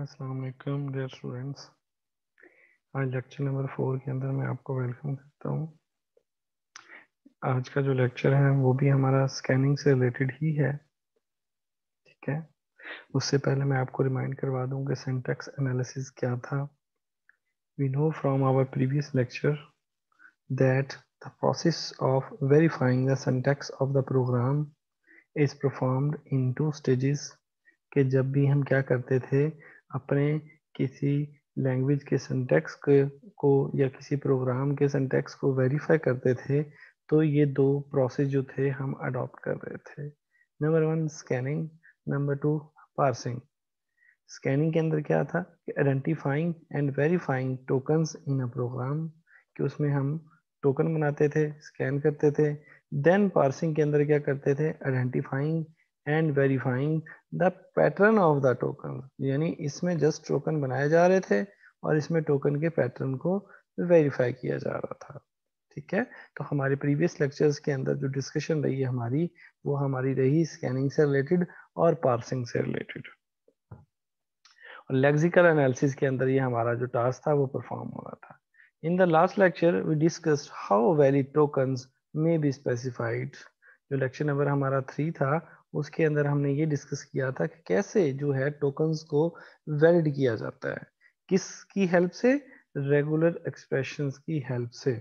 असलकम dear students आज lecture number four के अंदर मैं आपको वेलकम करता हूँ आज का जो लेक्चर है वो भी हमारा स्कैनिंग से रिलेटेड ही है ठीक है उससे पहले मैं आपको रिमाइंड करवा दूँ कि सेंटेक्स एनालिसिस क्या था we know from our previous lecture that the process of verifying the syntax of the program is performed in two stage के जब भी हम क्या करते थे अपने किसी लैंग्वेज के सेंटेक्स के को या किसी प्रोग्राम के सेंटेक्स को वेरीफाई करते थे तो ये दो प्रोसेस जो थे हम अडॉप्ट कर रहे थे number one scanning number two parsing scanning के अंदर क्या था कि identifying and verifying tokens in a program कि उसमें हम टोकन बनाते थे स्कैन करते थे देन पार्सिंग के अंदर क्या करते थे identifying and verifying the pattern of the token यानी इसमें जस्ट टोकन बनाए जा रहे थे और इसमें टोकन के पैटर्न को वेरीफाई किया जा रहा था ठीक है तो हमारे प्रीवियस लेक्चर्स के अंदर जो डिस्कशन रही है हमारी वो हमारी रही स्कैनिंग से रिलेटेड और पार्सिंग से रिलेटेड और लेक्सिकल एनालिसिस के अंदर ये हमारा जो टास्क था वो परफॉर्म हो रहा था in the last lecture we discuss how valid token may be specified जो लेक्चर नंबर हमारा थ्री था उसके अंदर हमने ये डिस्कस किया था कि कैसे जो है टोकन्स को वैलिड किया जाता है किसकी हेल्प से रेगुलर एक्सप्रेशंस की हेल्प से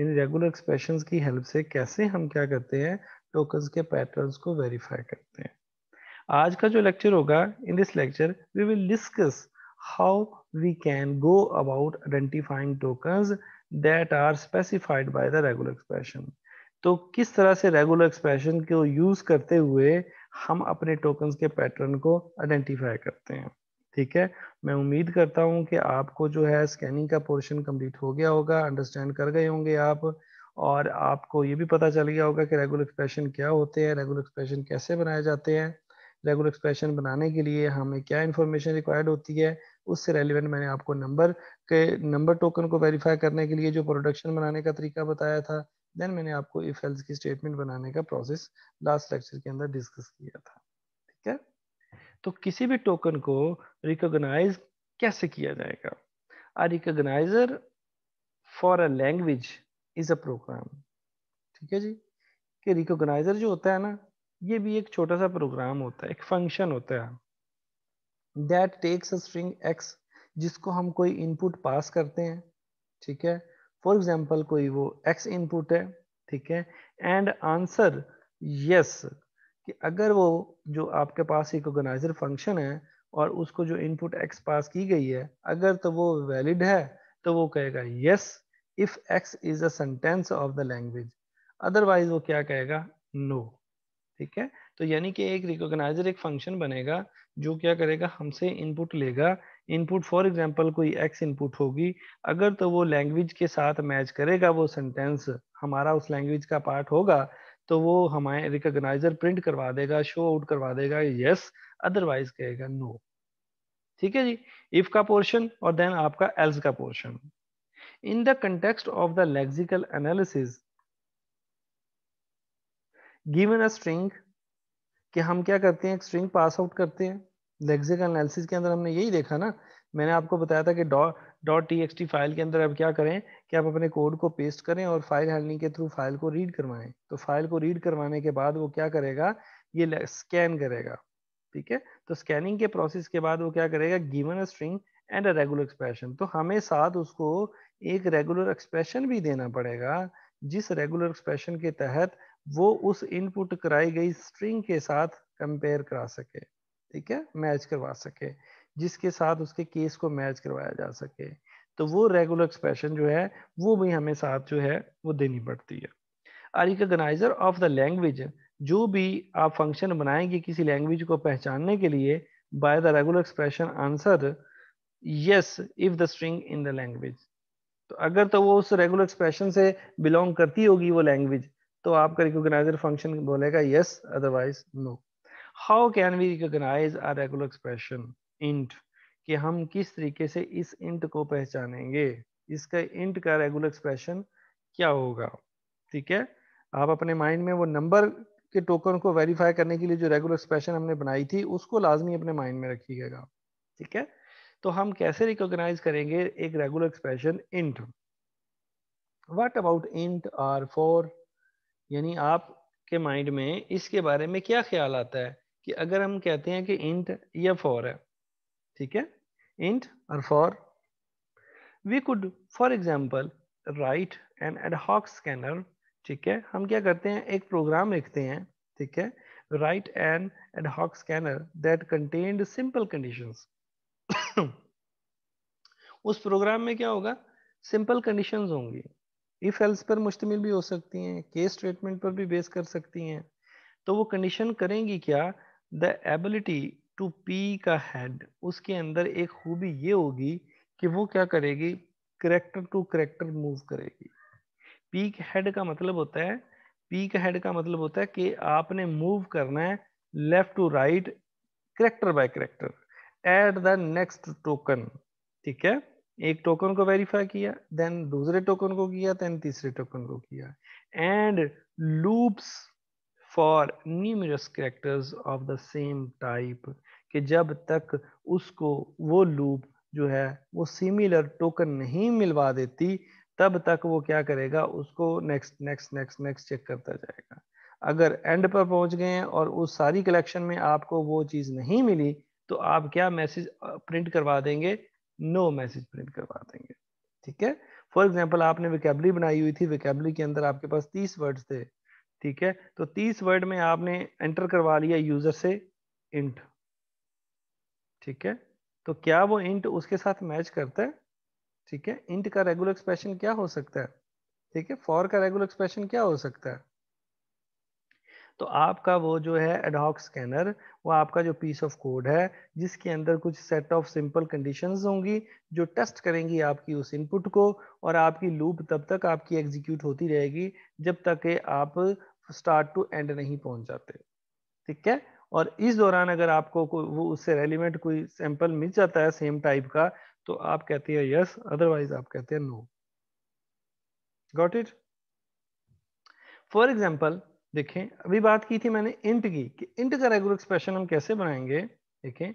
इन रेगुलर एक्सप्रेशंस की हेल्प से कैसे हम क्या करते हैं टोकन्स के पैटर्न्स को वेरीफाई करते हैं आज का जो लेक्चर होगा in this lecture we will discuss how we can go about identifying tokens that are specified by the regular expression तो किस तरह से रेगुलर एक्सप्रेशन को यूज करते हुए हम अपने टोकन्स के पैटर्न को आइडेंटिफाई करते हैं ठीक है मैं उम्मीद करता हूं कि आपको जो है स्कैनिंग का पोर्शन कंप्लीट हो गया होगा अंडरस्टैंड कर गए होंगे आप और आपको ये भी पता चल गया होगा कि रेगुलर एक्सप्रेशन क्या होते हैं रेगुलर एक्सप्रेशन कैसे बनाए जाते हैं रेगुलर एक्सप्रेशन बनाने के लिए हमें क्या इन्फॉर्मेशन रिक्वायर्ड होती है उससे रेलिवेंट मैंने आपको नंबर के नंबर टोकन को वेरीफाई करने के लिए जो प्रोडक्शन बनाने का तरीका बताया था देन मैंने आपको इफ एल्स की स्टेटमेंट बनाने का प्रोसेस लास्ट लेक्चर के अंदर डिस्कस किया था ठीक है तो किसी भी टोकन को रिकोगनाइज कैसे किया जाएगा a recogniser for a language is a program ठीक है जी कि रिकोगनाइजर जो होता है ना ये भी एक छोटा सा प्रोग्राम होता है एक फंक्शन होता है that takes a string X जिसको हम कोई इनपुट पास करते हैं ठीक है फॉर एग्जाम्पल कोई वो एक्स इनपुट है ठीक है एंड आंसर यस कि अगर वो जो आपके पास ऑर्गेनाइजर फंक्शन है और उसको जो इनपुट एक्स पास की गई है अगर तो वो वैलिड है तो वो कहेगा yes if X is a sentence of the language otherwise वो क्या कहेगा नो no. ठीक है तो यानी कि एक रिकॉग्नाइजर एक फंक्शन बनेगा जो क्या करेगा हमसे इनपुट लेगा इनपुट फॉर एग्जांपल कोई एक्स इनपुट होगी अगर तो वो लैंग्वेज के साथ मैच करेगा वो सेंटेंस हमारा उस लैंग्वेज का पार्ट होगा तो वो हमारे रिकोगनाइजर प्रिंट करवा देगा शो आउट करवा देगा यस अदरवाइज कहेगा नो ठीक है जी इफ का पोर्शन और देन आपका एल्स का portion in the context of the lexical analysis given a string कि हम क्या करते हैं एक स्ट्रिंग पास आउट करते हैं लेक्सिकल एनालिसिस के अंदर हमने यही देखा ना मैंने आपको बताया था कि डॉट डॉट फाइल के अंदर अब क्या करें कि आप अपने कोड को पेस्ट करें और फाइल हैंडलिंग के थ्रू फाइल को रीड करवाएं तो फाइल को रीड करवाने के बाद वो क्या करेगा ये स्कैन करेगा ठीक है तो स्कैनिंग के प्रोसेस के बाद वो क्या करेगा given a string and a regular expression तो हमें साथ उसको एक रेगुलर एक्सप्रेशन भी देना पड़ेगा जिस रेगुलर एक्सप्रेशन के तहत वो उस इनपुट कराई गई स्ट्रिंग के साथ कंपेयर करा सके ठीक है मैच करवा सके जिसके साथ उसके केस को मैच करवाया जा सके तो वो रेगुलर एक्सप्रेशन जो है वो भी हमें साथ जो है वो देनी पड़ती है आर ऑफ द लैंग्वेज जो भी आप फंक्शन बनाएंगे किसी लैंग्वेज को पहचानने के लिए by the regular expression answer yes if the string in the language तो अगर तो वो उस रेगुलर एक्सप्रेशन से बिलोंग करती होगी वो लैंग्वेज तो आपका रिकोगनाइजर फंक्शन बोलेगा yes otherwise no how can we recognise a regular expression int कि हम किस तरीके से इस इंट को पहचानेंगे इसका इंट का रेगुलर एक्सप्रेशन क्या होगा ठीक है आप अपने माइंड में वो नंबर के टोकन को वेरीफाई करने के लिए जो रेगुलर एक्सप्रेशन हमने बनाई थी उसको लाजमी अपने माइंड में रखिएगा ठीक है तो हम कैसे रिकोगनाइज करेंगे एक regular expression int what about int or for यानी आपके माइंड में इसके बारे में क्या ख्याल आता है कि अगर हम कहते हैं कि इंट या फॉर है ठीक है इंट और for we could for example write an ad hoc scanner ठीक है हम क्या करते हैं एक प्रोग्राम लिखते हैं ठीक है write an ad hoc scanner that contained simple condition उस प्रोग्राम में क्या होगा सिंपल कंडीशन होंगी इफ एल्स पर मुश्तमिल भी हो सकती हैं केस स्टेटमेंट पर भी बेस कर सकती हैं तो वो कंडीशन करेंगी क्या द एबिलिटी टू पी का हेड उसके अंदर एक खूबी ये होगी कि वो क्या करेगी करेक्टर टू करेक्टर मूव करेगी पीक हेड का मतलब होता है पीक हेड का मतलब होता है कि आपने मूव करना है left to right character by character at the next token ठीक है एक टोकन को वेरीफाई किया देन दूसरे टोकन को किया देन तीसरे टोकन को किया and loops for numerous characters of the same type कि जब तक उसको वो लूप जो है वो सिमिलर टोकन नहीं मिलवा देती तब तक वो क्या करेगा उसको next next next next check करता जाएगा अगर एंड पर पहुंच गए हैं और उस सारी कलेक्शन में आपको वो चीज़ नहीं मिली तो आप क्या मैसेज प्रिंट करवा देंगे नो मैसेज प्रिंट करवा देंगे ठीक है फॉर एग्जाम्पल आपने विकेबली बनाई हुई थी विकेबली के अंदर आपके पास तीस वर्ड्स थे ठीक है तो तीस वर्ड में आपने एंटर करवा लिया यूजर से इंट ठीक है तो क्या वो इंट उसके साथ मैच करता है ठीक है इंट का रेगुलर एक्सप्रेशन क्या हो सकता है ठीक है फॉर का रेगुलर एक्सप्रेशन क्या हो सकता है तो आपका वो जो है एडहॉक स्कैनर वो आपका जो पीस ऑफ कोड है जिसके अंदर कुछ सेट ऑफ सिंपल कंडीशंस होंगी जो टेस्ट करेंगी आपकी उस इनपुट को और आपकी लूप तब तक आपकी एग्जीक्यूट होती रहेगी जब तक आप स्टार्ट टू एंड नहीं पहुंच जाते ठीक है और इस दौरान अगर आपको को, वो उससे रेलिवेंट कोई सैंपल मिल जाता है सेम टाइप का तो आप कहते हैं यस अदरवाइज आप कहते हैं no got it for example देखें अभी बात की थी मैंने इंट की कि इंट का रेगुलर एक्सप्रेशन हम कैसे बनाएंगे देखें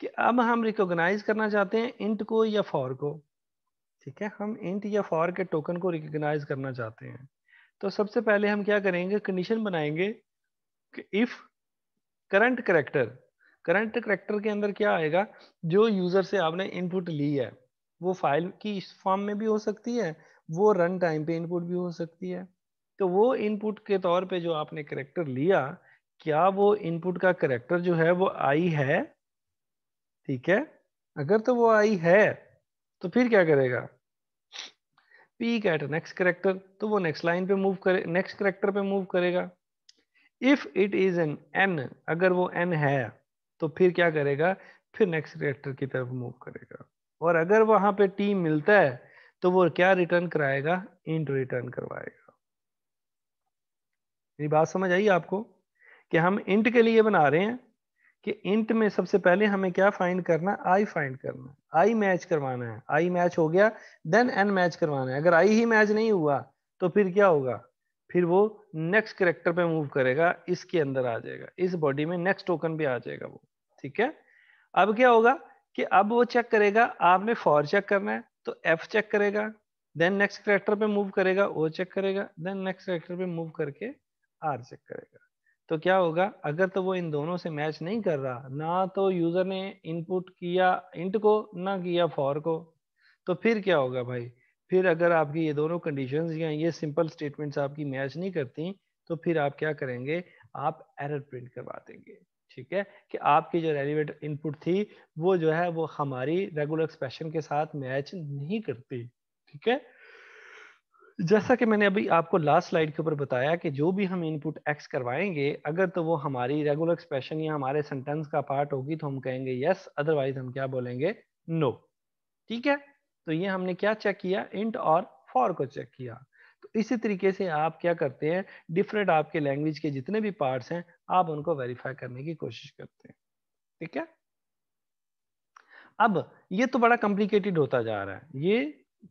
कि अब हम रिकॉग्नाइज करना चाहते हैं इंट को या फॉर को ठीक है हम इंट या फॉर के टोकन को रिकॉग्नाइज करना चाहते हैं तो सबसे पहले हम क्या करेंगे कंडीशन बनाएंगे कि if current character current character के अंदर क्या आएगा जो यूजर से आपने इनपुट ली है वो फाइल की इस फॉर्म में भी हो सकती है वो रन टाइम पे इनपुट भी हो सकती है तो वो इनपुट के तौर पे जो आपने करेक्टर लिया क्या वो इनपुट का करेक्टर जो है वो आई है ठीक है अगर तो वो आई है तो फिर क्या करेगा पी कैट नेक्स्ट करेक्टर तो वो नेक्स्ट लाइन पे मूव करे नेक्स्ट करेक्टर पे मूव करेगा if it is an N अगर वो एन है तो फिर क्या करेगा फिर नेक्स्ट करेक्टर की तरफ मूव करेगा और अगर वहां पे टी मिलता है तो वो क्या रिटर्न कराएगा इंट रिटर्न करवाएगा मेरी बात समझ आई आपको कि हम इंट के लिए बना रहे हैं कि इंट में सबसे पहले हमें क्या फाइंड करना आई फाइंड करना आई मैच करवाना है आई मैच हो गया देन एन मैच करवाना है अगर आई ही मैच नहीं हुआ तो फिर क्या होगा फिर वो नेक्स्ट करेक्टर पे मूव करेगा इसके अंदर आ जाएगा इस बॉडी में नेक्स्ट टोकन भी आ जाएगा वो ठीक है अब क्या होगा कि अब वो चेक करेगा आपने फॉर चेक करना है तो एफ चेक करेगा देन नेक्स्ट करेक्टर पे मूव करेगा वो चेक करेगा देन नेक्स्ट करेक्टर पे मूव करके आर चेक करेगा तो क्या होगा अगर तो वो इन दोनों से मैच नहीं कर रहा ना तो यूजर ने इनपुट किया इंट को ना किया फॉर को तो फिर क्या होगा भाई फिर अगर आपकी ये दोनों कंडीशन या ये सिंपल स्टेटमेंट्स आपकी मैच नहीं करती तो फिर आप क्या करेंगे आप एरर प्रिंट करवा देंगे ठीक है कि आपकी जो रेलिवेट इनपुट थी वो जो है वो हमारी रेगुलर एक्सप्रेशन के साथ मैच नहीं करती ठीक है जैसा कि मैंने अभी आपको लास्ट स्लाइड के ऊपर बताया कि जो भी हम इनपुट एक्स करवाएंगे अगर तो वो हमारी रेगुलर एक्सप्रेशन या हमारे सेंटेंस का पार्ट होगी तो हम कहेंगे यस अदरवाइज हम क्या बोलेंगे नो no. ठीक है तो ये हमने क्या चेक किया इंट और फॉर को चेक किया तो इसी तरीके से आप क्या करते हैं डिफरेंट आपके लैंग्वेज के जितने भी पार्ट्स हैं आप उनको वेरीफाई करने की कोशिश करते हैं ठीक है अब ये तो बड़ा कॉम्प्लिकेटेड होता जा रहा है ये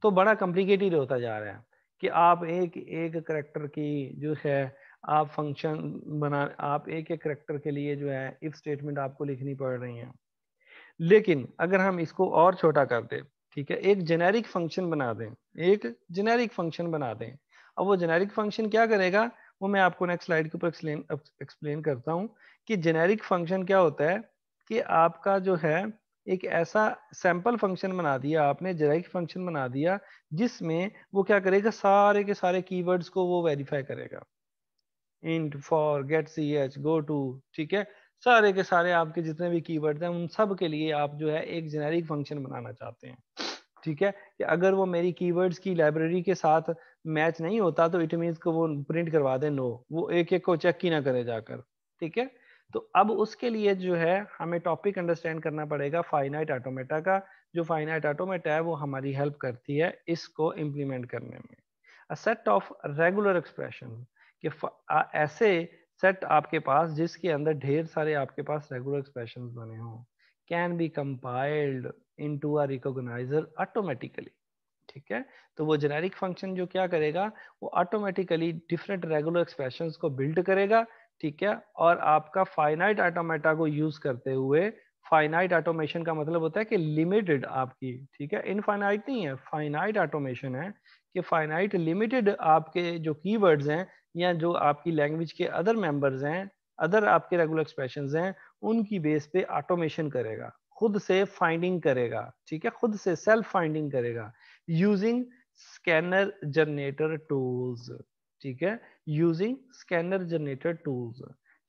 तो बड़ा कॉम्प्लिकेटेड होता जा रहा है कि आप एक एक करेक्टर की जो है आप फंक्शन बना आप एक एक करेक्टर के लिए जो है इफ स्टेटमेंट आपको लिखनी पड़ रही है लेकिन अगर हम इसको और छोटा कर दें ठीक है एक जेनेरिक फंक्शन बना दें एक जेनेरिक फंक्शन बना दें अब वो जेनेरिक फंक्शन क्या करेगा वो मैं आपको नेक्स्ट स्लाइड के ऊपर एक्सप्लेन एक्सप्लेन करता हूँ कि जेनेरिक फंक्शन क्या होता है कि आपका जो है एक ऐसा सैंपल फंक्शन बना दिया आपने जराइक फंक्शन बना दिया जिसमें वो क्या करेगा सारे के सारे कीवर्ड्स को वो वेरीफाई करेगा int for get C H go to ठीक है सारे के सारे आपके जितने भी कीवर्ड्स हैं उन सब के लिए आप जो है एक जेनेरिक फंक्शन बनाना चाहते हैं ठीक है कि अगर वो मेरी कीवर्ड्स की लाइब्रेरी के साथ मैच नहीं होता तो इट मीन्स को वो प्रिंट करवा दे नो वो एक एक को चेक ही ना करे जाकर ठीक है तो अब उसके लिए जो है हमें टॉपिक अंडरस्टैंड करना पड़ेगा फाइनाइट ऑटोमेटा का जो फाइनाइट ऑटोमेटा है वो हमारी हेल्प करती है इसको इम्प्लीमेंट करने में a set of regular expression कि ऐसे सेट आपके पास जिसके अंदर ढेर सारे आपके पास रेगुलर एक्सप्रेशन बने हों can be compiled into a recogniser automatically ठीक है तो वो जेनेरिक फंक्शन जो क्या करेगा वो ऑटोमेटिकली डिफरेंट रेगुलर एक्सप्रेशन को बिल्ड करेगा ठीक है और आपका फाइनाइट ऑटोमेटा को यूज करते हुए फाइनाइट ऑटोमेशन का मतलब होता है कि लिमिटेड आपकी ठीक है इनफाइनाइट नहीं है फाइनाइट ऑटोमेशन है कि फाइनाइट लिमिटेड आपके जो कीवर्ड्स हैं या जो आपकी लैंग्वेज के अदर मेंबर्स हैं अदर आपके रेगुलर एक्सप्रेशन हैं उनकी बेस पे ऑटोमेशन करेगा खुद से फाइंडिंग करेगा ठीक है खुद से सेल्फ फाइंडिंग करेगा यूजिंग स्कैनर जनरेटर टूल्स ठीक है यूजिंग स्कैनर जनरेटर टूल्स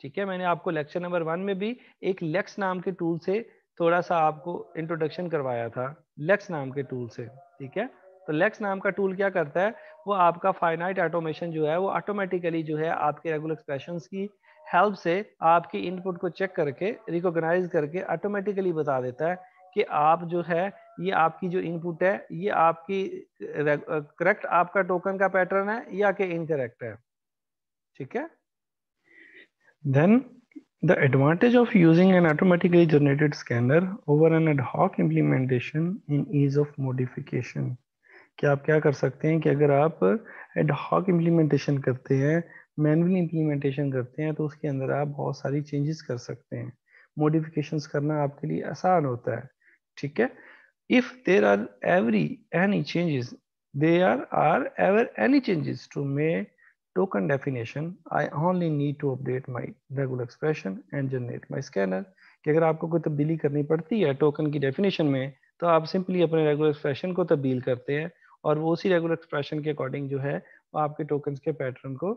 ठीक है मैंने आपको लेक्चर नंबर वन में भी एक लेक्स नाम के टूल से थोड़ा सा आपको इंट्रोडक्शन करवाया था लेक्स नाम के टूल से ठीक है तो लेक्स नाम का टूल क्या करता है वो आपका फाइनाइट ऑटोमेशन जो है वो ऑटोमेटिकली जो है आपके रेगुलर एक्सप्रेशन की हेल्प से आपके इनपुट को चेक करके रिकोगनाइज करके ऑटोमेटिकली बता देता है कि आप जो है ये आपकी जो इनपुट है ये आपकी करेक्ट आपका टोकन का पैटर्न है या के इनकरेक्ट है ठीक है then the advantage of using an automatically generated scanner over an ad hoc implementation in ease of modification. कि आप क्या कर सकते हैं कि अगर आप एड हॉक इम्प्लीमेंटेशन करते हैं मैनुअली इम्प्लीमेंटेशन करते हैं तो उसके अंदर आप बहुत सारी चेंजेस कर सकते हैं मॉडिफिकेशंस करना आपके लिए आसान होता है ठीक है if there are every any changes there are ever any changes to my token definition I only need to update my regular expression and generate my scanner कि अगर आपको कोई तब्दीली करनी पड़ती है टोकन की डेफिनेशन में तो आप सिंपली अपने रेगुलर एक्सप्रेशन को तब्दील करते हैं और वो उसी रेगुलर एक्सप्रेशन के अकॉर्डिंग जो है वो आपके टोकन्स के पैटर्न को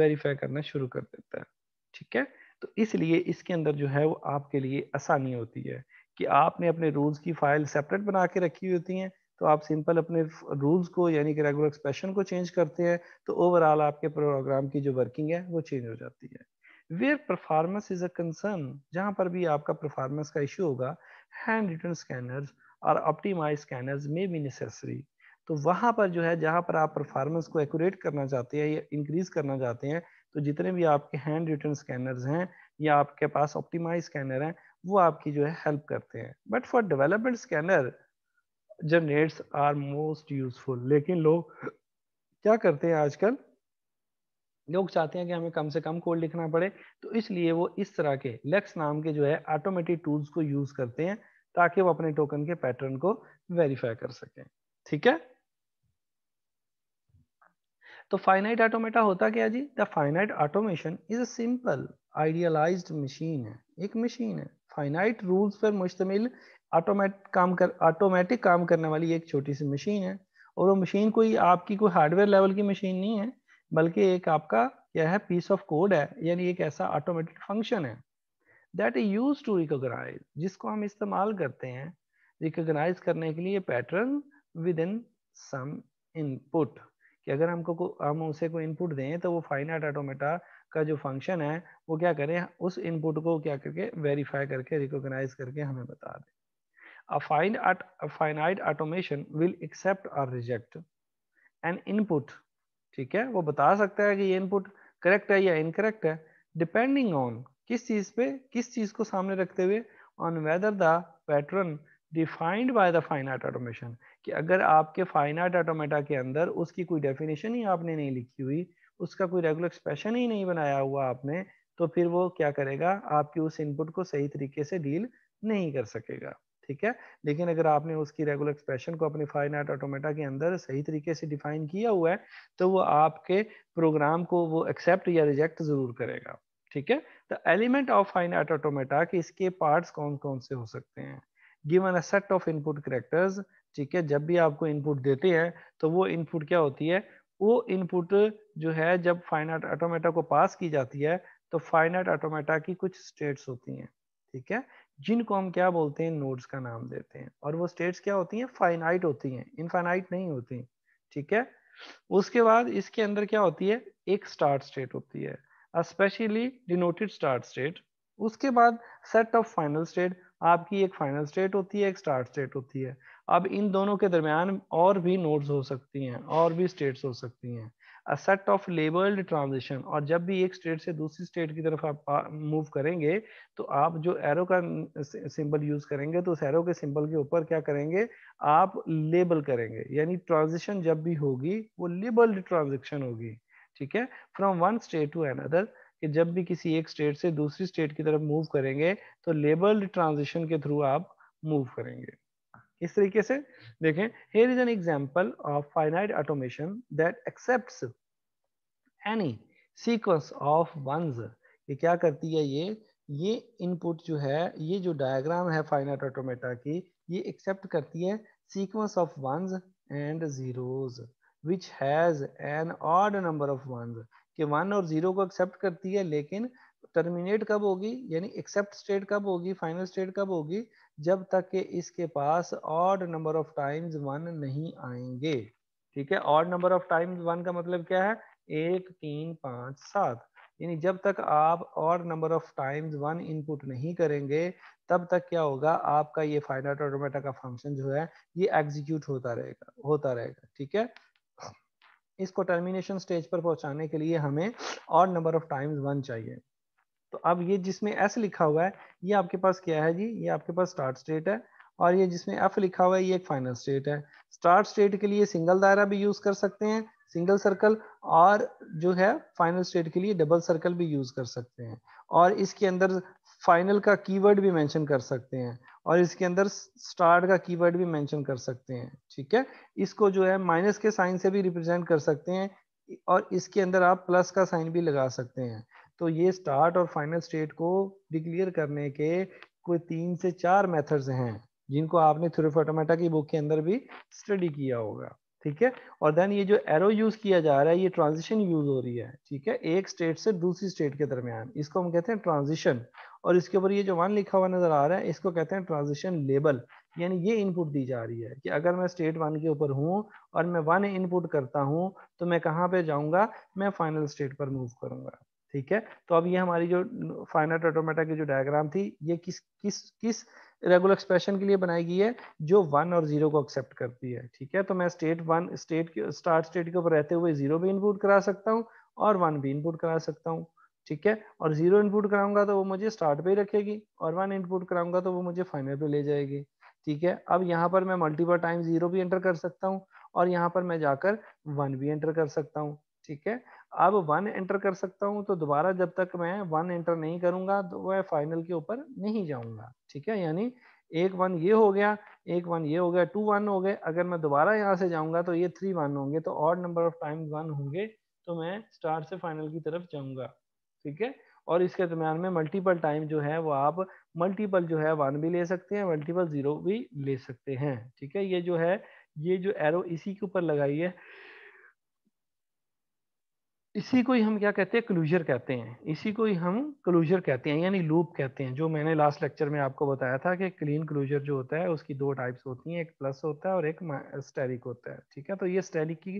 वेरीफाई करना शुरू कर देता है ठीक है तो इसलिए इसके अंदर जो है वो आपके लिए आसानी होती है कि आपने अपने रूल्स की फाइल सेपरेट बना के रखी होती हैं तो आप सिंपल अपने रूल्स को यानी कि रेगुलर एक्सप्रेशन को चेंज करते हैं तो ओवरऑल आपके प्रोग्राम की जो वर्किंग है वो चेंज हो जाती है where performance is a concern जहाँ पर भी आपका परफॉर्मेंस का इशू होगा हैंड रिटर्न स्कैनर्स और optimise scanners may be necessary तो वहाँ पर जो है जहाँ पर आप परफॉर्मेंस को एक्यूरेट करना चाहते हैं या इंक्रीज करना चाहते हैं तो जितने भी आपके हैंड रिटर्न स्कैनर्स हैं या आपके पास ऑप्टिमाइज स्कैनर हैं वो आपकी जो है हेल्प करते हैं but for development scanner generators are most useful लेकिन लोग क्या करते हैं आजकल लोग चाहते हैं कि हमें कम से कम कोड लिखना पड़े तो इसलिए वो इस तरह के लेक्स नाम के जो है ऑटोमेटिक टूल्स को यूज करते हैं ताकि वो अपने टोकन के पैटर्न को वेरीफाई कर सकें ठीक है तो फाइनाइट ऑटोमेटा होता क्या जी the finite automation is a simple idealised machine है एक मशीन है फाइनाइट रूल्स पर मुश्तमिल काम कर ऑटोमेटिक काम करने वाली एक छोटी सी मशीन है और वो मशीन कोई आपकी कोई हार्डवेयर लेवल की मशीन नहीं है बल्कि एक आपका क्या है पीस ऑफ कोड है यानी एक ऐसा ऑटोमेटिक फंक्शन है that is use to recognise जिसको हम इस्तेमाल करते हैं रिकोगनाइज करने के लिए pattern within some input कि अगर हमको हम उसे कोई इनपुट दें तो वो फाइनाइट ऑटोमेटा का जो फंक्शन है वो क्या करें उस इनपुट को क्या करके वेरीफाई करके रिकोगनाइज करके हमें बता दें finite automation will accept or reject an input ठीक है वो बता सकता है कि ये इनपुट करेक्ट है या इनकरेक्ट है डिपेंडिंग ऑन किस चीज पे किस चीज को सामने रखते हुए on whether the pattern defined by the finite automation कि अगर आपके फाइनाइट ऑटोमेटा के अंदर उसकी कोई डेफिनेशन ही आपने नहीं लिखी हुई उसका कोई रेगुलर एक्सप्रेशन ही नहीं बनाया हुआ आपने तो फिर वो क्या करेगा आपकी उस इनपुट को सही तरीके से डील नहीं कर सकेगा ठीक है लेकिन अगर आपने उसकी रेगुलर एक्सप्रेशन को फाइन फाइनाइट ऑटोमेटा के अंदर सही तरीके से डिफाइन किया हुआ है तो वो आपके प्रोग्राम को वो एक्सेप्ट या रिजेक्ट जरूर करेगा ठीक है the element of finite automata के इसके पार्ट्स कौन कौन से हो सकते हैं given a set of input characters ठीक है जब भी आपको इनपुट देते हैं तो वो इनपुट क्या होती है वो इनपुट जो है जब फाइनाइट ऑटोमेटा को पास की जाती है तो फाइनाइट ऑटोमेटा की कुछ स्टेट्स होती हैं ठीक है जिनको हम क्या बोलते हैं नोड्स का नाम देते हैं और वो स्टेट्स क्या होती हैं फाइनाइट होती हैं इनफाइनाइट नहीं होती ठीक है उसके बाद इसके अंदर क्या होती है एक स्टार्ट स्टेट होती है स्पेशली डिनोटेड स्टार्ट स्टेट उसके बाद सेट ऑफ फाइनल स्टेट आपकी एक फाइनल स्टेट होती है एक स्टार्ट स्टेट होती है अब इन दोनों के दरमियान और भी नोड्स हो सकती हैं और भी स्टेट्स हो सकती हैं a set of labelled transition और जब भी एक स्टेट से दूसरी स्टेट की तरफ आप मूव करेंगे तो आप जो एरो का सिंबल यूज करेंगे तो उस एरो के सिंबल के ऊपर क्या करेंगे आप लेबल करेंगे यानी ट्रांजिशन जब भी होगी वो लेबल्ड ट्रांजेक्शन होगी ठीक है from one state to another कि जब भी किसी एक स्टेट से दूसरी स्टेट की तरफ मूव करेंगे तो लेबल्ड ट्रांजिशन के थ्रू आप मूव करेंगे इस तरीके से देखें here is an example of finite automation that accept any sequence of ones ये क्या करती है ये ये इनपुट जो है ये जो डायग्राम है फाइनाइट ऑटोमेटा की ये एक्सेप्ट करती है sequence of ones and zeros which has an odd number of ones कि वन और जीरो को एक्सेप्ट करती है लेकिन टर्मिनेट कब होगी यानी एक्सेप्ट स्टेट कब होगी फाइनल स्टेट कब होगी जब तक के इसके पास odd number of times one नहीं आएंगे ठीक है odd number of times one का मतलब क्या है एक तीन पाँच सात यानी जब तक आप और number of times one input नहीं करेंगे तब तक क्या होगा आपका ये फाइनाट ऑटोमेटा का फंक्शन जो है ये एग्जीक्यूट होता रहेगा होता रहेगा ठीक है इसको टर्मिनेशन स्टेज पर पहुंचाने के लिए हमें और नंबर ऑफ टाइम्स वन चाहिए तो अब ये जिसमें एस लिखा हुआ है ये आपके पास क्या है जी ये आपके पास स्टार्ट स्टेट है और ये जिसमें एफ लिखा हुआ है ये एक फाइनल स्टेट है स्टार्ट स्टेट के लिए सिंगल दायरा भी यूज कर सकते हैं सिंगल सर्कल और जो है फाइनल स्टेट के लिए डबल सर्कल भी यूज कर सकते हैं और इसके अंदर फाइनल का कीवर्ड भी मेंशन कर सकते हैं और इसके अंदर स्टार्ट का कीवर्ड भी मेंशन कर सकते हैं ठीक है इसको जो है माइनस के साइन से भी रिप्रेजेंट कर सकते हैं और इसके अंदर आप प्लस का साइन भी लगा सकते हैं तो ये स्टार्ट और फाइनल स्टेट को डिक्लेयर करने के कोई तीन से चार मेथड्स हैं जिनको आपने थ्रोफोटोमेटा की बुक के अंदर भी स्टडी किया होगा ठीक है और देन ये जो एरो यूज किया जा रहा है ये ट्रांजिशन यूज हो रही है ठीक है एक स्टेट से दूसरी स्टेट के दरमियान इसको हम कहते हैं ट्रांजिशन और इसके ऊपर ये जो वन लिखा हुआ नजर आ रहा है इसको कहते हैं ट्रांजिशन लेबल यानी ये इनपुट दी जा रही है कि अगर मैं स्टेट वन के ऊपर हूँ और मैं वन इनपुट करता हूँ तो मैं कहाँ पे जाऊँगा मैं फाइनल स्टेट पर मूव करूँगा ठीक है तो अब ये हमारी जो फाइनाइट ऑटोमेटा की जो डायग्राम थी ये किस किस किस रेगुलर एक्सप्रेशन के लिए बनाई गई है जो वन और जीरो को एक्सेप्ट करती है ठीक है तो मैं स्टेट वन स्टेट के स्टार्ट स्टेट के ऊपर रहते हुए जीरो भी इनपुट करा सकता हूँ और वन भी इनपुट करा सकता हूँ ठीक है और जीरो इनपुट कराऊंगा तो वो मुझे स्टार्ट पे ही रखेगी और वन इनपुट कराऊंगा तो वो मुझे फाइनल पे ले जाएगी ठीक है अब यहाँ पर मैं मल्टीपल टाइम जीरो भी एंटर कर सकता हूँ और यहाँ पर मैं जाकर वन भी एंटर कर सकता हूँ ठीक है अब वन एंटर कर सकता हूँ तो दोबारा जब तक मैं वन एंटर नहीं करूंगा तो वह फाइनल के ऊपर नहीं जाऊंगा ठीक है यानी एक वन ये हो गया एक वन ये हो गया टू वन हो गए अगर मैं दोबारा यहाँ से जाऊंगा तो ये थ्री वन होंगे तो odd number of time one होंगे तो मैं स्टार्ट से फाइनल की तरफ जाऊंगा ठीक है और इसके दरम्यान में मल्टीपल टाइम जो है वो आप मल्टीपल जो है वन भी ले सकते हैं मल्टीपल जीरो भी ले सकते हैं ठीक है ये जो है ये जो एरो इसी के ऊपर लगाई है इसी को ही हम क्या कहते हैं क्लूजर कहते हैं इसी को ही हम क्लूजर कहते हैं यानी लूप कहते हैं जो मैंने लास्ट लेक्चर में आपको बताया था कि क्लीन क्लूजर जो होता है उसकी दो टाइप्स होती हैं एक प्लस होता है और एक स्टेरिक होता है ठीक है तो ये स्टेरिक की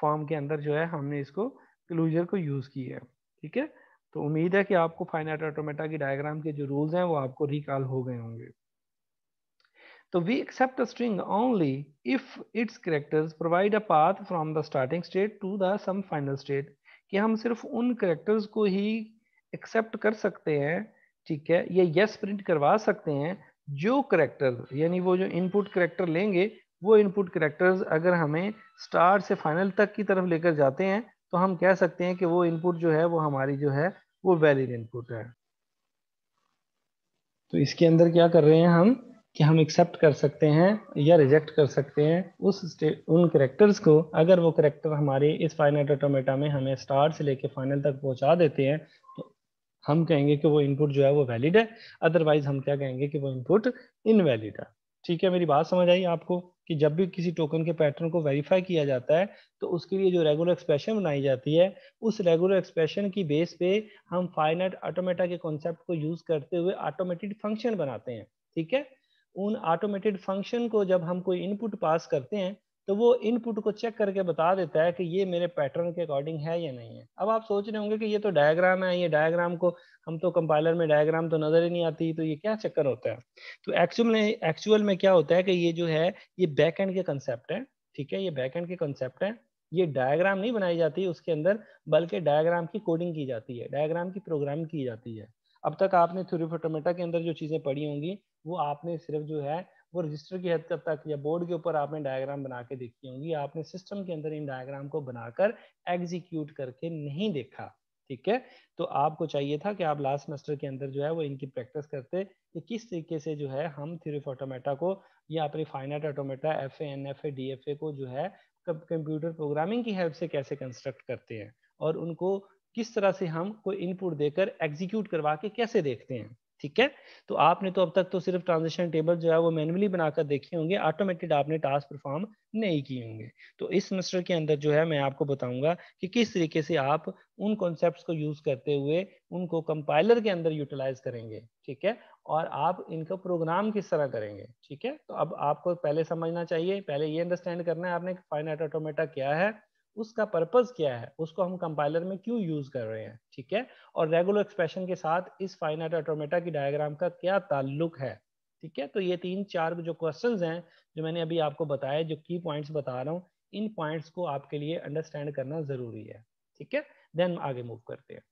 फॉर्म के अंदर जो है हमने इसको क्लूजर को यूज़ किया है ठीक है तो उम्मीद है कि आपको फाइनाइट ऑटोमेटा की डायग्राम के जो रूल्स हैं वो आपको रिकॉल हो गए होंगे तो we accept string only if its characters provide a path from the starting state to the some final state कि हम सिर्फ उन करेक्टर्स को ही एक्सेप्ट कर सकते हैं ठीक है या यस प्रिंट करवा सकते हैं जो करेक्टर यानी वो जो इनपुट करेक्टर लेंगे वो इनपुट करेक्टर्स अगर हमें स्टार्ट से फाइनल तक की तरफ लेकर जाते हैं तो हम कह सकते हैं कि वो इनपुट जो है वो हमारी जो है वो वैलिड इनपुट है तो इसके अंदर क्या कर रहे हैं हम कि हम एक्सेप्ट कर सकते हैं या रिजेक्ट कर सकते हैं उस उन करेक्टर्स को अगर वो करेक्टर हमारे इस फाइनल ऑटोमेटा में हमें स्टार्ट से लेके फाइनल तक पहुंचा देते हैं तो हम कहेंगे कि वो इनपुट जो है वो वैलिड है अदरवाइज हम क्या कहेंगे कि वो इनपुट इनवैलिड है ठीक है मेरी बात समझ आई आपको कि जब भी किसी टोकन के पैटर्न को वेरीफाई किया जाता है तो उसके लिए जो रेगुलर एक्सप्रेशन बनाई जाती है उस रेगुलर एक्सप्रेशन की बेस पे हम फाइनेट ऑटोमेटा के कॉन्सेप्ट को यूज करते हुए ऑटोमेटेड फंक्शन बनाते हैं ठीक है उन ऑटोमेटेड फंक्शन को जब हम कोई इनपुट पास करते हैं तो वो इनपुट को चेक करके बता देता है कि ये मेरे पैटर्न के अकॉर्डिंग है या नहीं है अब आप सोच रहे होंगे कि ये तो डायग्राम है ये डायग्राम को हम तो कंपाइलर में डायग्राम तो नज़र ही नहीं आती तो ये क्या चक्कर होता है तो एक्चुअल में एक्चुअल में क्या होता है कि ये जो है ये बैक एंड के कंसेप्ट है ठीक है ये बैक एंड के कंसेप्ट है ये डायग्राम नहीं बनाई जाती उसके अंदर बल्कि डायग्राम की कोडिंग की जाती है डायग्राम की प्रोग्रामिंग की जाती है अब तक आपने फोटोमेटा के अंदर जो चीज़ें पढ़ी होंगी वो आपने सिर्फ जो है वो रजिस्टर की हद तक या बोर्ड के ऊपर आपने डायग्राम बना के देखी होंगी आपने सिस्टम के अंदर इन डायग्राम को बनाकर एग्जीक्यूट करके नहीं देखा ठीक है तो आपको चाहिए था कि आप लास्ट सेमेस्टर के अंदर जो है वो इनकी प्रैक्टिस करते कि किस तरीके से जो है हम थ्योरीफ ऑटोमेटा को या अपनी finite automata F N F A D F A को जो है कंप्यूटर प्रोग्रामिंग की हेल्प से कैसे कंस्ट्रक्ट करते हैं और उनको किस तरह से हम कोई इनपुट देकर एग्जीक्यूट करवा के कैसे देखते हैं ठीक है तो आपने तो अब तक तो सिर्फ ट्रांजेक्शन टेबल जो है वो मैनुअली बनाकर देखे होंगे ऑटोमेटेड आपने टास्क परफॉर्म नहीं किए होंगे तो इस सेमेस्टर के अंदर जो है मैं आपको बताऊंगा कि किस तरीके से आप उन कॉन्सेप्ट्स को यूज करते हुए उनको कंपाइलर के अंदर यूटिलाइज करेंगे ठीक है और आप इनका प्रोग्राम किस तरह करेंगे ठीक है तो अब आपको पहले समझना चाहिए पहले ये अंडरस्टैंड करना है आपने फाइनाइट ऑटोमेटा क्या है उसका पर्पज क्या है उसको हम कंपाइलर में क्यों यूज कर रहे हैं ठीक है और रेगुलर एक्सप्रेशन के साथ इस फाइनाइट ऑटोमेटा की डायग्राम का क्या ताल्लुक है ठीक है तो ये तीन चार जो क्वेश्चन हैं जो मैंने अभी आपको बताया जो की पॉइंट्स बता रहा हूँ इन पॉइंट्स को आपके लिए अंडरस्टैंड करना जरूरी है ठीक है देन आगे मूव करते हैं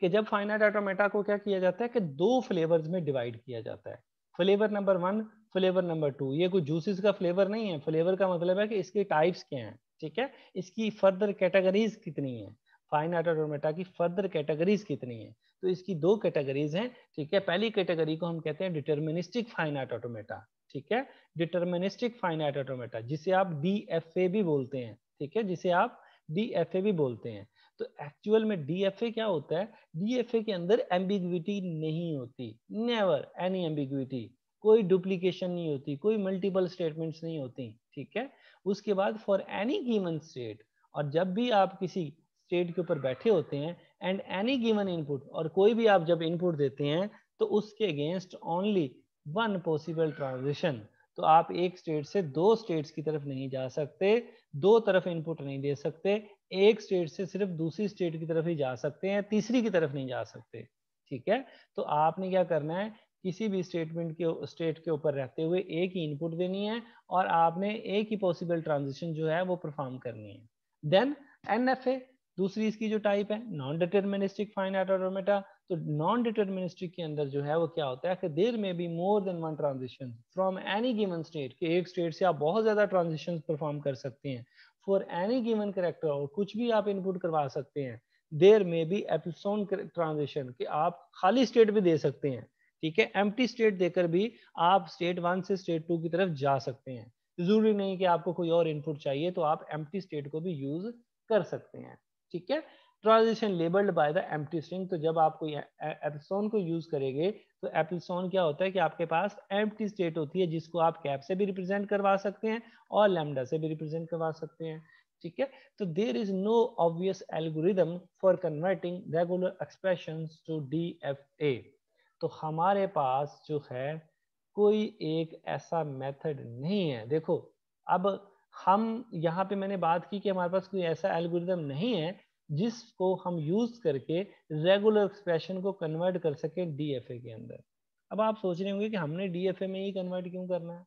कि जब फाइनाइट ऑटोमेटा को क्या किया जाता है कि दो फ्लेवर्स में डिवाइड किया जाता है flavour number one flavour number two ये कोई जूसेस का फ्लेवर नहीं है फ्लेवर का मतलब है कि इसके टाइप्स क्या हैं ठीक है इसकी फर्दर कैटेगरीज कितनी है फाइन आर्ट ऑटोमेटा की फर्दर कैटेगरीज कितनी है तो इसकी दो कैटेगरीज हैं ठीक है पहली कैटेगरी को हम कहते हैं डिटर्मिनिस्टिक फाइन आर्ट ऑटोमेटा ठीक है डिटर्मिनिस्टिक फाइन आर्ट ऑटोमेटा जिसे आप डी भी बोलते हैं ठीक है जिसे आप डी भी बोलते हैं तो एक्चुअल में डी क्या होता है डी के अंदर एम्बिग्विटी नहीं होती नेवर एनी एम्बिग्विटी कोई डुप्लीकेशन नहीं होती कोई मल्टीपल स्टेटमेंट्स नहीं होती ठीक है उसके बाद फॉर एनी गिवन स्टेट और जब भी आप किसी स्टेट के ऊपर बैठे होते हैं एंड एनी गिवन इनपुट और कोई भी आप जब इनपुट देते हैं तो उसके against only one possible transition तो आप एक स्टेट से दो स्टेट्स की तरफ नहीं जा सकते दो तरफ इनपुट नहीं दे सकते एक स्टेट से सिर्फ दूसरी स्टेट की तरफ ही जा सकते हैं तीसरी की तरफ नहीं जा सकते ठीक है तो आपने क्या करना है किसी भी स्टेटमेंट के स्टेट के ऊपर रहते हुए एक ही इनपुट देनी है और आपने एक ही पॉसिबल ट्रांजिशन जो है वो परफॉर्म करनी है देन एन दूसरी इसकी जो टाइप है नॉन डिटर्मिनिस्टिक फाइन ऑटोमेटा तो नॉन डिटर्मिनिस्टिक के अंदर जो है वो क्या होता है कि there may be more than one transition from any given state के एक स्टेट से आप बहुत ज्यादा ट्रांजिशन परफॉर्म कर सकते हैं फॉर एनी गिवन करेक्टर और कुछ भी आप इनपुट करवा सकते हैं देर में बी एपिसोन ट्रांजिशन कि आप खाली स्टेट भी दे सकते हैं ठीक है एम्प्टी स्टेट देकर भी आप स्टेट वन से स्टेट टू की तरफ जा सकते हैं जरूरी नहीं कि आपको कोई और इनपुट चाहिए तो आप टी स्टेट को भी यूज कर सकते हैं ठीक है transition labelled by the T string तो जब आप कोई एप्सोन को यूज करेंगे तो एप्सोन क्या होता है कि आपके पास टी स्टेट होती है जिसको आप कैप से भी रिप्रेजेंट करवा सकते हैं और लेमडा से भी रिप्रेजेंट करवा सकते हैं ठीक है तो there is no obvious algorithm for converting regular expression to D F A तो हमारे पास जो है कोई एक ऐसा मेथड नहीं है देखो अब हम यहाँ पे मैंने बात की कि हमारे पास कोई ऐसा एल्गोरिदम नहीं है जिसको हम यूज करके रेगुलर एक्सप्रेशन को कन्वर्ट कर सकें डीएफए के अंदर अब आप सोच रहे होंगे कि हमने डीएफए में ही कन्वर्ट क्यों करना है